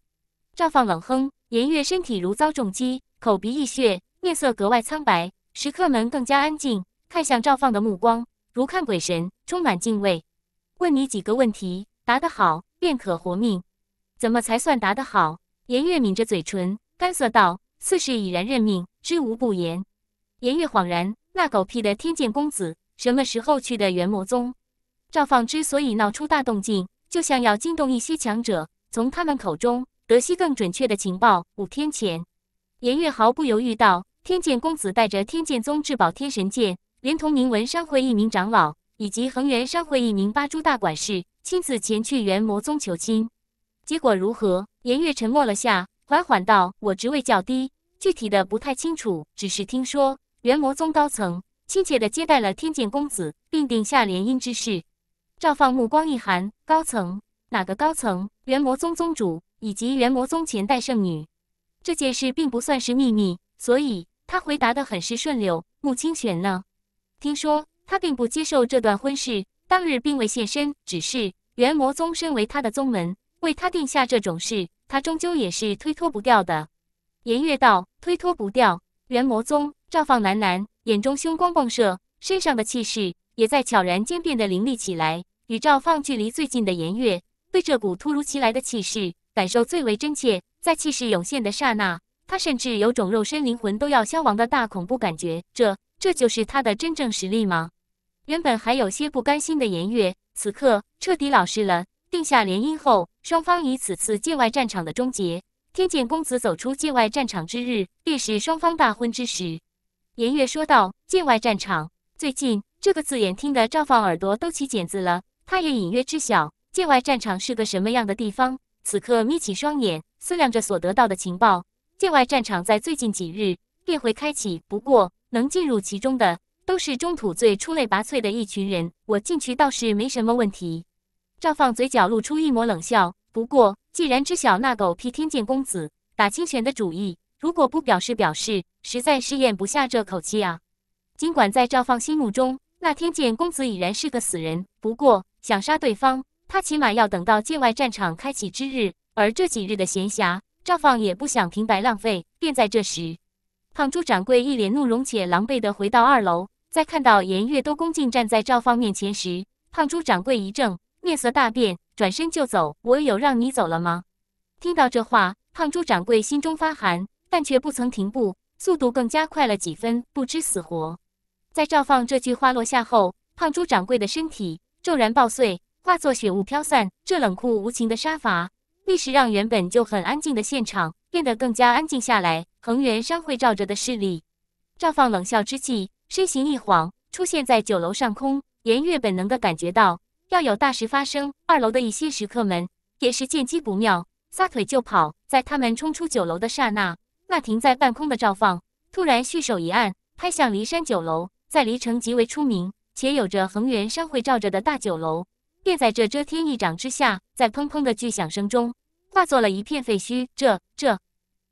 赵放冷哼。颜月身体如遭重击，口鼻溢血，面色格外苍白。食客们更加安静。看向赵放的目光如看鬼神，充满敬畏。问你几个问题，答得好便可活命。怎么才算答得好？颜月抿着嘴唇，干涩道：“四是已然认命，知无不言。”颜月恍然，那狗屁的天剑公子什么时候去的元魔宗？赵放之所以闹出大动静，就像要惊动一些强者，从他们口中得悉更准确的情报。五天前，颜月毫不犹豫道：“天剑公子带着天剑宗至宝天神剑。”连同铭文商会一名长老以及恒源商会一名八珠大管事，亲自前去元魔宗求亲，结果如何？颜月沉默了下，缓缓道：“我职位较低，具体的不太清楚，只是听说元魔宗高层亲切的接待了天剑公子，并定下联姻之事。”赵放目光一寒：“高层？哪个高层？元魔宗宗主以及元魔宗前代圣女。这件事并不算是秘密，所以他回答的很是顺溜。”穆清玄呢？听说他并不接受这段婚事，当日并未现身，只是元魔宗身为他的宗门，为他定下这种事，他终究也是推脱不掉的。颜月道：“推脱不掉。”元魔宗赵放喃喃，眼中凶光迸射，身上的气势也在悄然间变得凌厉起来。与赵放距离最近的颜月，对这股突如其来的气势感受最为真切。在气势涌现的刹那，他甚至有种肉身灵魂都要消亡的大恐怖感觉。这。这就是他的真正实力吗？原本还有些不甘心的颜月，此刻彻底老实了。定下联姻后，双方以此次界外战场的终结，天剑公子走出界外战场之日，便是双方大婚之时。颜月说道：“界外战场，最近这个字眼听得赵放耳朵都起茧子了。他也隐约知晓界外战场是个什么样的地方。此刻眯起双眼，思量着所得到的情报：界外战场在最近几日便会开启。不过。”能进入其中的，都是中土最出类拔萃的一群人。我进去倒是没什么问题。赵放嘴角露出一抹冷笑。不过，既然知晓那狗屁天剑公子打清玄的主意，如果不表示表示，实在是咽不下这口气啊！尽管在赵放心目中，那天剑公子已然是个死人，不过想杀对方，他起码要等到界外战场开启之日。而这几日的闲暇，赵放也不想平白浪费。便在这时。胖猪掌柜一脸怒容且狼狈地回到二楼，在看到颜月都恭敬站在赵放面前时，胖猪掌柜一怔，面色大变，转身就走。我有让你走了吗？听到这话，胖猪掌柜心中发寒，但却不曾停步，速度更加快了几分，不知死活。在赵放这句话落下后，胖猪掌柜的身体骤然爆碎，化作血雾飘散。这冷酷无情的杀伐，立时让原本就很安静的现场。变得更加安静下来。恒源商会罩着的势力，赵放冷笑之际，身形一晃，出现在酒楼上空。颜月本能的感觉到要有大事发生，二楼的一些食客们也是见机不妙，撒腿就跑。在他们冲出酒楼的刹那，那停在半空的赵放突然蓄手一按，拍向骊山酒楼。在骊城极为出名，且有着恒源商会罩着的大酒楼，便在这遮天一掌之下，在砰砰的巨响声中。化作了一片废墟，这这，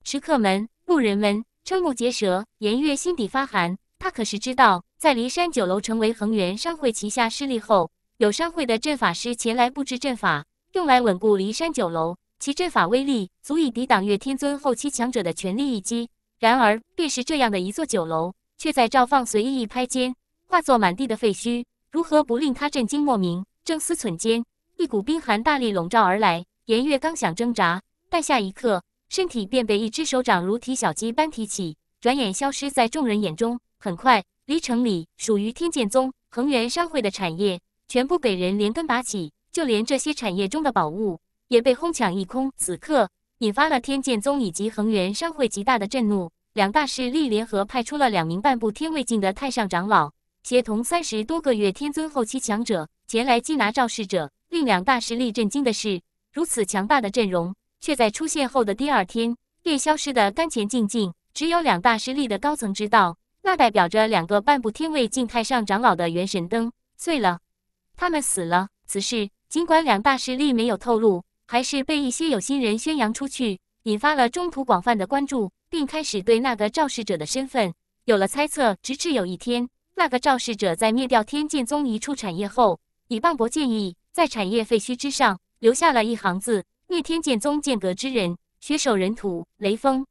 食客们、路人们瞠目结舌，颜月心底发寒。他可是知道，在骊山酒楼成为恒源商会旗下势力后，有商会的阵法师前来布置阵法，用来稳固骊山酒楼，其阵法威力足以抵挡月天尊后期强者的全力一击。然而，便是这样的一座酒楼，却在赵放随意一拍间化作满地的废墟，如何不令他震惊莫名？正思忖间，一股冰寒大力笼罩而来。颜月刚想挣扎，但下一刻身体便被一只手掌如提小鸡般提起，转眼消失在众人眼中。很快，离城里属于天剑宗恒源商会的产业全部被人连根拔起，就连这些产业中的宝物也被哄抢一空。此刻，引发了天剑宗以及恒源商会极大的震怒，两大势力联合派出了两名半步天位境的太上长老，协同三十多个月天尊后期强者前来缉拿肇事者。令两大势力震惊的是。如此强大的阵容，却在出现后的第二天便消失的干干净净。只有两大势力的高层知道，那代表着两个半步天位境太上长老的元神灯碎了，他们死了。此事尽管两大势力没有透露，还是被一些有心人宣扬出去，引发了中途广泛的关注，并开始对那个肇事者的身份有了猜测。直至有一天，那个肇事者在灭掉天剑宗一处产业后，以磅礴剑意在产业废墟之上。留下了一行字：“逆天剑宗剑阁之人，血手人土雷锋。”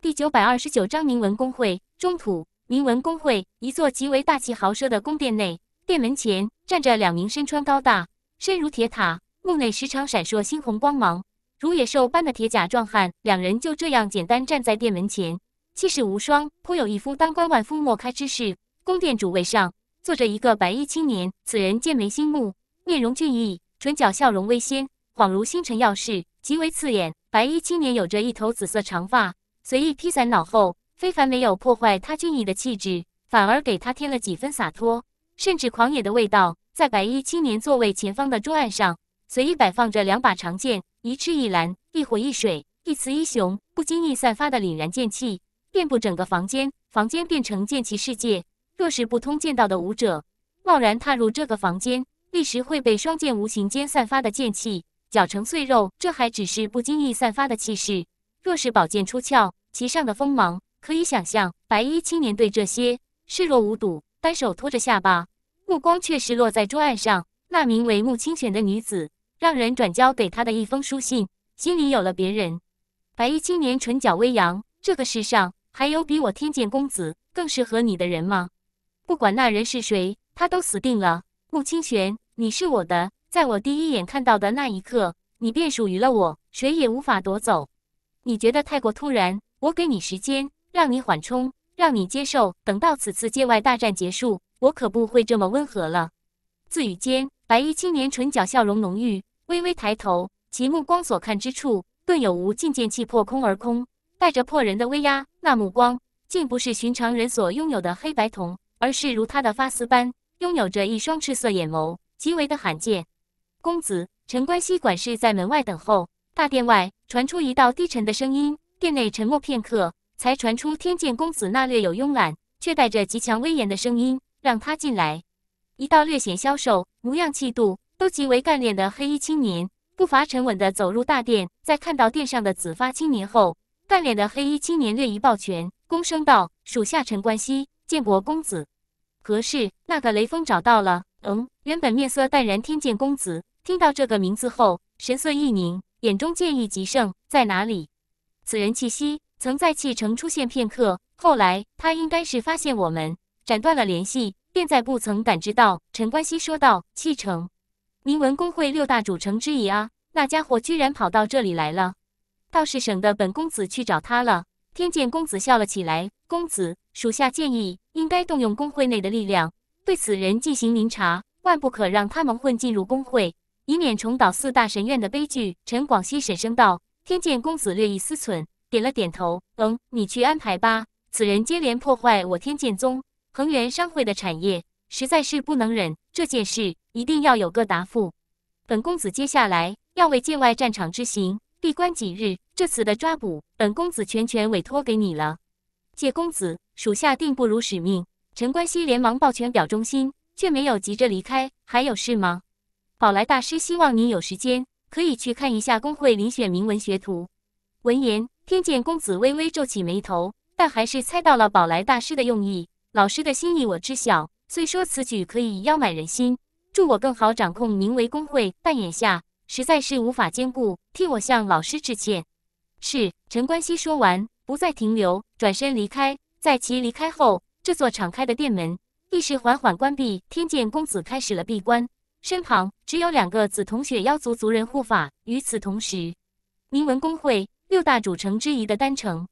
第九百二十九章铭文工会。中土铭文工会，一座极为大气豪奢的宫殿内，殿门前站着两名身穿高大、身如铁塔、目内时常闪烁猩红光芒、如野兽般的铁甲壮汉。两人就这样简单站在殿门前，气势无双，颇有一夫当关、万夫莫开之势。宫殿主位上坐着一个白衣青年，此人剑眉星目，面容俊逸。唇角笑容微掀，恍如星辰耀世，极为刺眼。白衣青年有着一头紫色长发，随意披散脑后，非凡没有破坏他俊逸的气质，反而给他添了几分洒脱，甚至狂野的味道。在白衣青年座位前方的桌案上，随意摆放着两把长剑，一赤一蓝，一火一水，一雌一雄，不经意散发的凛然剑气遍布整个房间，房间变成剑气世界。若是不通剑道的武者，贸然踏入这个房间。立时会被双剑无形间散发的剑气绞成碎肉，这还只是不经意散发的气势。若是宝剑出鞘，其上的锋芒，可以想象。白衣青年对这些视若无睹，单手托着下巴，目光却是落在桌案上那名为穆清玄的女子，让人转交给他的一封书信。心里有了别人，白衣青年唇角微扬：这个世上还有比我天剑公子更适合你的人吗？不管那人是谁，他都死定了。穆清玄。你是我的，在我第一眼看到的那一刻，你便属于了我，谁也无法夺走。你觉得太过突然，我给你时间，让你缓冲，让你接受。等到此次界外大战结束，我可不会这么温和了。自语间，白衣青年唇角笑容浓郁，微微抬头，其目光所看之处，顿有无尽剑气破空而空，带着破人的威压。那目光，竟不是寻常人所拥有的黑白瞳，而是如他的发丝般，拥有着一双赤色眼眸。极为的罕见。公子陈冠希管事在门外等候。大殿外传出一道低沉的声音，殿内沉默片刻，才传出天剑公子那略有慵懒却带着极强威严的声音：“让他进来。”一道略显消瘦、模样气度都极为干练的黑衣青年，步伐沉稳的走入大殿，在看到殿上的紫发青年后，干练的黑衣青年略一抱拳，躬声道：“属下陈冠希，见过公子。何事？那个雷锋找到了？”嗯，原本面色淡然。天剑公子听到这个名字后，神色一凝，眼中剑意极盛。在哪里？此人气息曾在气城出现片刻，后来他应该是发现我们，斩断了联系，便再不曾感知到。陈冠希说道：“气城，铭文工会六大主城之一啊，那家伙居然跑到这里来了，倒是省得本公子去找他了。”天剑公子笑了起来：“公子，属下建议，应该动用工会内的力量。”对此人进行明查，万不可让他蒙混进入工会，以免重蹈四大神院的悲剧。陈广熙沉声道：“天剑公子略一思忖，点了点头，嗯，你去安排吧。此人接连破坏我天剑宗、恒源商会的产业，实在是不能忍。这件事一定要有个答复。本公子接下来要为界外战场之行闭关几日，这次的抓捕，本公子全权委托给你了。借公子，属下定不辱使命。”陈冠希连忙抱拳表忠心，却没有急着离开。还有事吗？宝来大师希望你有时间可以去看一下工会遴选铭文学徒。闻言，听见公子微微皱起眉头，但还是猜到了宝来大师的用意。老师的心意我知晓，虽说此举可以邀买人心，助我更好掌控名为工会，但眼下实在是无法兼顾。替我向老师致歉。是。陈冠希说完，不再停留，转身离开。在其离开后。这座敞开的殿门，一时缓缓关闭。天剑公子开始了闭关，身旁只有两个紫瞳血妖族族人护法。与此同时，铭文公会六大主城之一的丹城，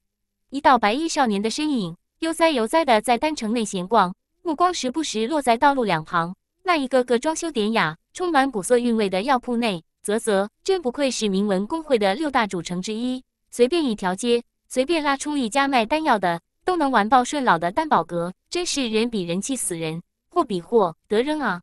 一道白衣少年的身影悠哉悠哉地在丹城内闲逛，目光时不时落在道路两旁那一个个装修典雅、充满古色韵味的药铺内。啧啧，真不愧是铭文公会的六大主城之一，随便一条街，随便拉出一家卖丹药的。都能完爆顺老的担保阁，真是人比人气死人，货比货得扔啊！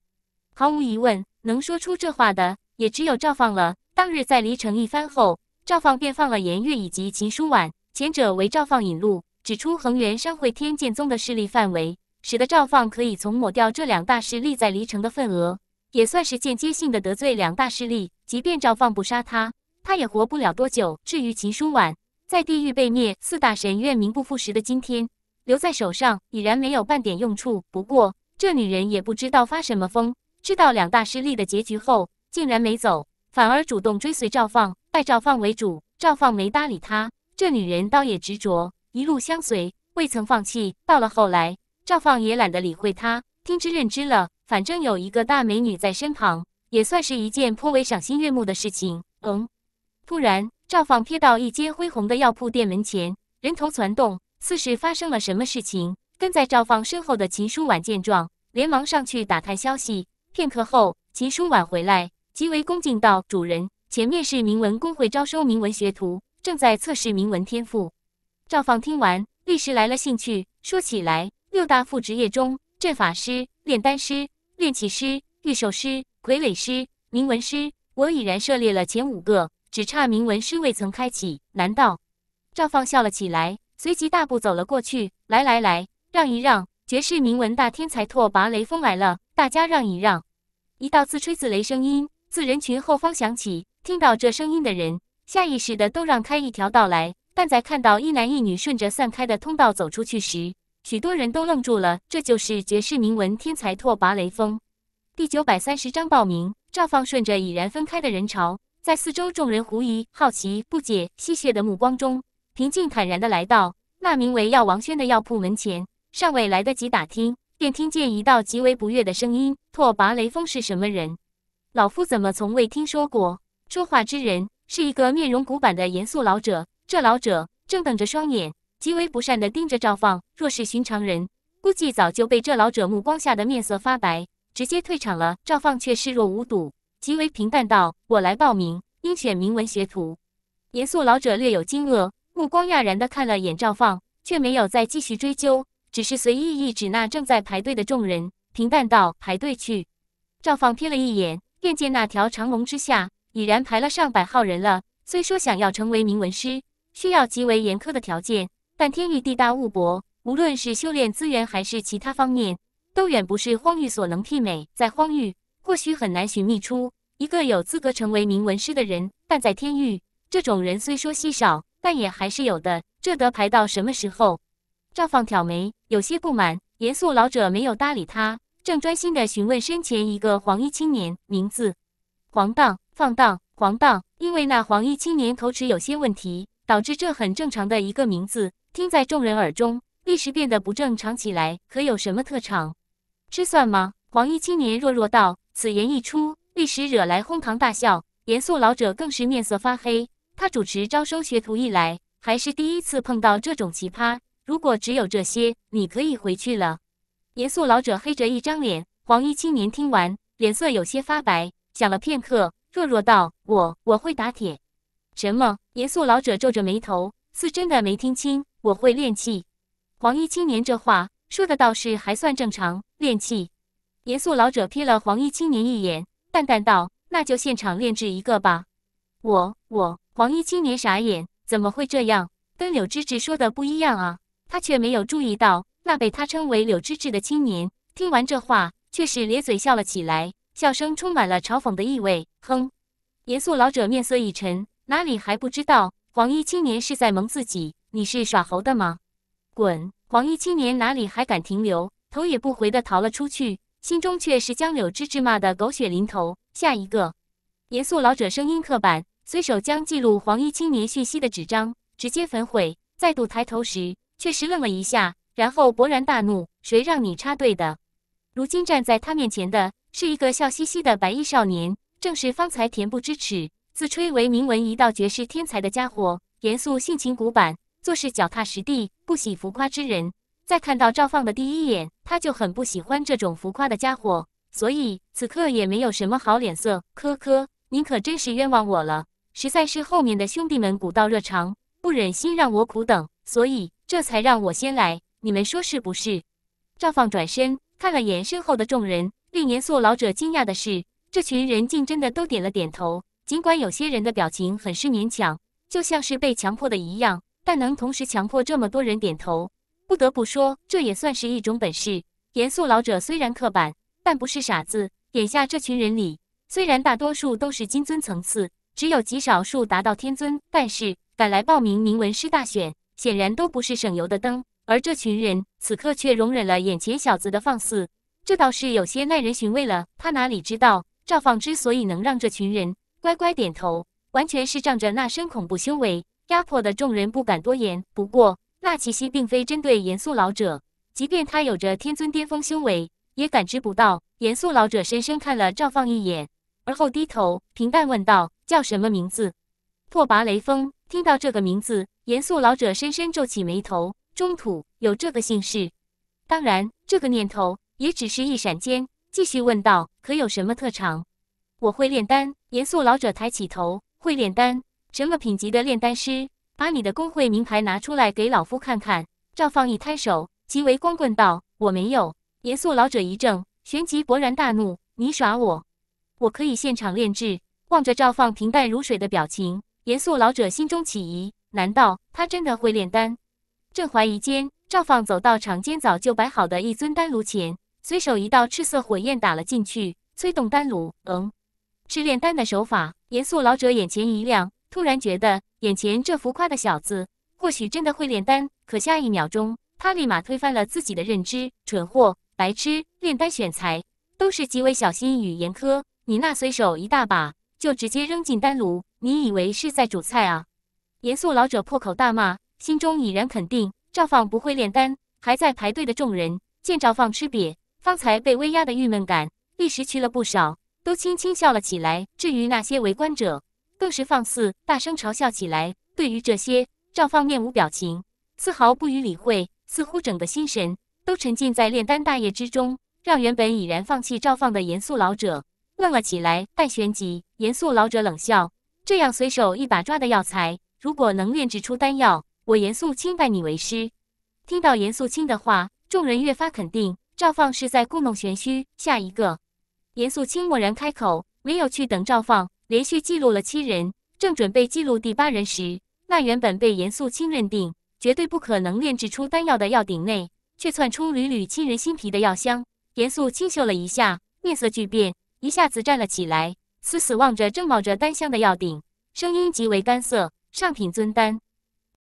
毫无疑问，能说出这话的也只有赵放了。当日在离城一番后，赵放便放了颜月以及秦书婉，前者为赵放引路，指出恒源商会天剑宗的势力范围，使得赵放可以从抹掉这两大势力在离城的份额，也算是间接性的得罪两大势力。即便赵放不杀他，他也活不了多久。至于秦书婉。在地狱被灭，四大神院名不副实的今天，留在手上已然没有半点用处。不过这女人也不知道发什么疯，知道两大势力的结局后，竟然没走，反而主动追随赵放，拜赵放为主。赵放没搭理她，这女人倒也执着，一路相随，未曾放弃。到了后来，赵放也懒得理会她，听之任之了。反正有一个大美女在身旁，也算是一件颇为赏心悦目的事情。嗯，突然。赵放瞥到一街恢宏的药铺店门前人头攒动，似是发生了什么事情。跟在赵放身后的秦舒婉见状，连忙上去打探消息。片刻后，秦舒婉回来，极为恭敬道：“主人，前面是铭文工会招收铭文学徒，正在测试铭文天赋。”赵放听完，立时来了兴趣，说起来，六大副职业中，阵法师、炼丹师、炼器师、御兽师、傀儡师、铭文师，我已然涉猎了前五个。只差铭文师未曾开启，难道？赵放笑了起来，随即大步走了过去。来来来，让一让，绝世铭文大天才拓跋雷锋来了，大家让一让。一道自吹自擂声音自人群后方响起，听到这声音的人下意识的都让开一条道来。但在看到一男一女顺着散开的通道走出去时，许多人都愣住了。这就是绝世铭文天才拓跋雷锋。第九百三十章报名。赵放顺着已然分开的人潮。在四周众人狐疑、好奇、不解、戏谑的目光中，平静坦然地来到那名为药王轩的药铺门前。尚未来得及打听，便听见一道极为不悦的声音：“拓跋雷锋是什么人？老夫怎么从未听说过？”说话之人是一个面容古板的严肃老者。这老者正瞪着双眼，极为不善地盯着赵放。若是寻常人，估计早就被这老者目光吓得面色发白，直接退场了。赵放却视若无睹。极为平淡道：“我来报名，应选铭文学徒。”严肃老者略有惊愕，目光讶然的看了眼赵放，却没有再继续追究，只是随意一指那正在排队的众人，平淡道：“排队去。”赵放瞥了一眼，便见那条长龙之下已然排了上百号人了。虽说想要成为铭文师，需要极为严苛的条件，但天域地大物博，无论是修炼资源还是其他方面，都远不是荒域所能媲美。在荒域，或许很难寻觅出。一个有资格成为铭文师的人，但在天域，这种人虽说稀少，但也还是有的。这得排到什么时候？赵放挑眉，有些不满。严肃老者没有搭理他，正专心地询问身前一个黄衣青年名字：黄荡、放荡、黄荡。因为那黄衣青年口齿有些问题，导致这很正常的一个名字，听在众人耳中，立时变得不正常起来。可有什么特长？吃蒜吗？黄衣青年弱弱道。此言一出。历史惹来哄堂大笑，严肃老者更是面色发黑。他主持招收学徒以来，还是第一次碰到这种奇葩。如果只有这些，你可以回去了。严肃老者黑着一张脸，黄衣青年听完，脸色有些发白，想了片刻，弱弱道：“我我会打铁。”什么？严肃老者皱着眉头，似真的没听清。“我会练气。黄衣青年这话说的倒是还算正常。练气。严肃老者瞥了黄衣青年一眼。淡淡道：“那就现场炼制一个吧。”我我黄衣青年傻眼，怎么会这样？跟柳枝枝说的不一样啊！他却没有注意到，那被他称为柳枝枝的青年，听完这话，却是咧嘴笑了起来，笑声充满了嘲讽的意味。哼！严肃老者面色一沉，哪里还不知道黄衣青年是在蒙自己？你是耍猴的吗？滚！黄衣青年哪里还敢停留，头也不回的逃了出去。心中却是将柳枝枝骂得狗血淋头。下一个，严肃老者声音刻板，随手将记录黄衣青年讯息的纸张直接焚毁。再度抬头时，却是愣了一下，然后勃然大怒：“谁让你插队的？”如今站在他面前的是一个笑嘻嘻的白衣少年，正是方才恬不知耻、自吹为铭文一道绝世天才的家伙。严肃性情古板，做事脚踏实地，不喜浮夸之人。在看到赵放的第一眼，他就很不喜欢这种浮夸的家伙，所以此刻也没有什么好脸色。科科，您可真是冤枉我了，实在是后面的兄弟们古道热肠，不忍心让我苦等，所以这才让我先来。你们说是不是？赵放转身看了眼身后的众人，令严肃老者惊讶的是，这群人竟真的都点了点头。尽管有些人的表情很是勉强，就像是被强迫的一样，但能同时强迫这么多人点头。不得不说，这也算是一种本事。严肃老者虽然刻板，但不是傻子。眼下这群人里，虽然大多数都是金尊层次，只有极少数达到天尊，但是赶来报名铭文师大选，显然都不是省油的灯。而这群人此刻却容忍了眼前小子的放肆，这倒是有些耐人寻味了。他哪里知道，赵放之所以能让这群人乖乖点头，完全是仗着那身恐怖修为，压迫的众人不敢多言。不过，大气息并非针对严肃老者，即便他有着天尊巅峰修为，也感知不到。严肃老者深深看了赵放一眼，而后低头平淡问道：“叫什么名字？”拓跋雷锋听到这个名字，严肃老者深深皱起眉头：“中土有这个姓氏？”当然，这个念头也只是一闪间，继续问道：“可有什么特长？”我会炼丹。严肃老者抬起头：“会炼丹？什么品级的炼丹师？”把你的工会名牌拿出来给老夫看看。赵放一摊手，极为光棍道：“我没有。”严肃老者一怔，旋即勃然大怒：“你耍我！我可以现场炼制。”望着赵放平淡如水的表情，严肃老者心中起疑：难道他真的会炼丹？正怀疑间，赵放走到场间早就摆好的一尊丹炉前，随手一道赤色火焰打了进去，催动丹炉。嗯，是炼丹的手法。严肃老者眼前一亮。突然觉得眼前这浮夸的小子或许真的会炼丹，可下一秒钟他立马推翻了自己的认知。蠢货，白痴！炼丹选材都是极为小心与严苛，你那随手一大把就直接扔进丹炉，你以为是在煮菜啊？严肃老者破口大骂，心中已然肯定赵放不会炼丹。还在排队的众人见赵放吃瘪，方才被威压的郁闷感立时去了不少，都轻轻笑了起来。至于那些围观者，更是放肆，大声嘲笑起来。对于这些，赵放面无表情，丝毫不予理会，似乎整个心神都沉浸在炼丹大业之中，让原本已然放弃赵放的严肃老者愣了起来。但旋即，严肃老者冷笑：“这样随手一把抓的药材，如果能炼制出丹药，我严肃清拜你为师。”听到严肃清的话，众人越发肯定赵放是在故弄玄虚。下一个，严肃清蓦然开口：“唯有去等赵放。”连续记录了七人，正准备记录第八人时，那原本被严肃清认定绝对不可能炼制出丹药的药鼎内，却窜出缕缕沁人心脾的药香。严肃清嗅了一下，面色巨变，一下子站了起来，死死望着正冒着丹香的药鼎，声音极为干涩：“上品尊丹。”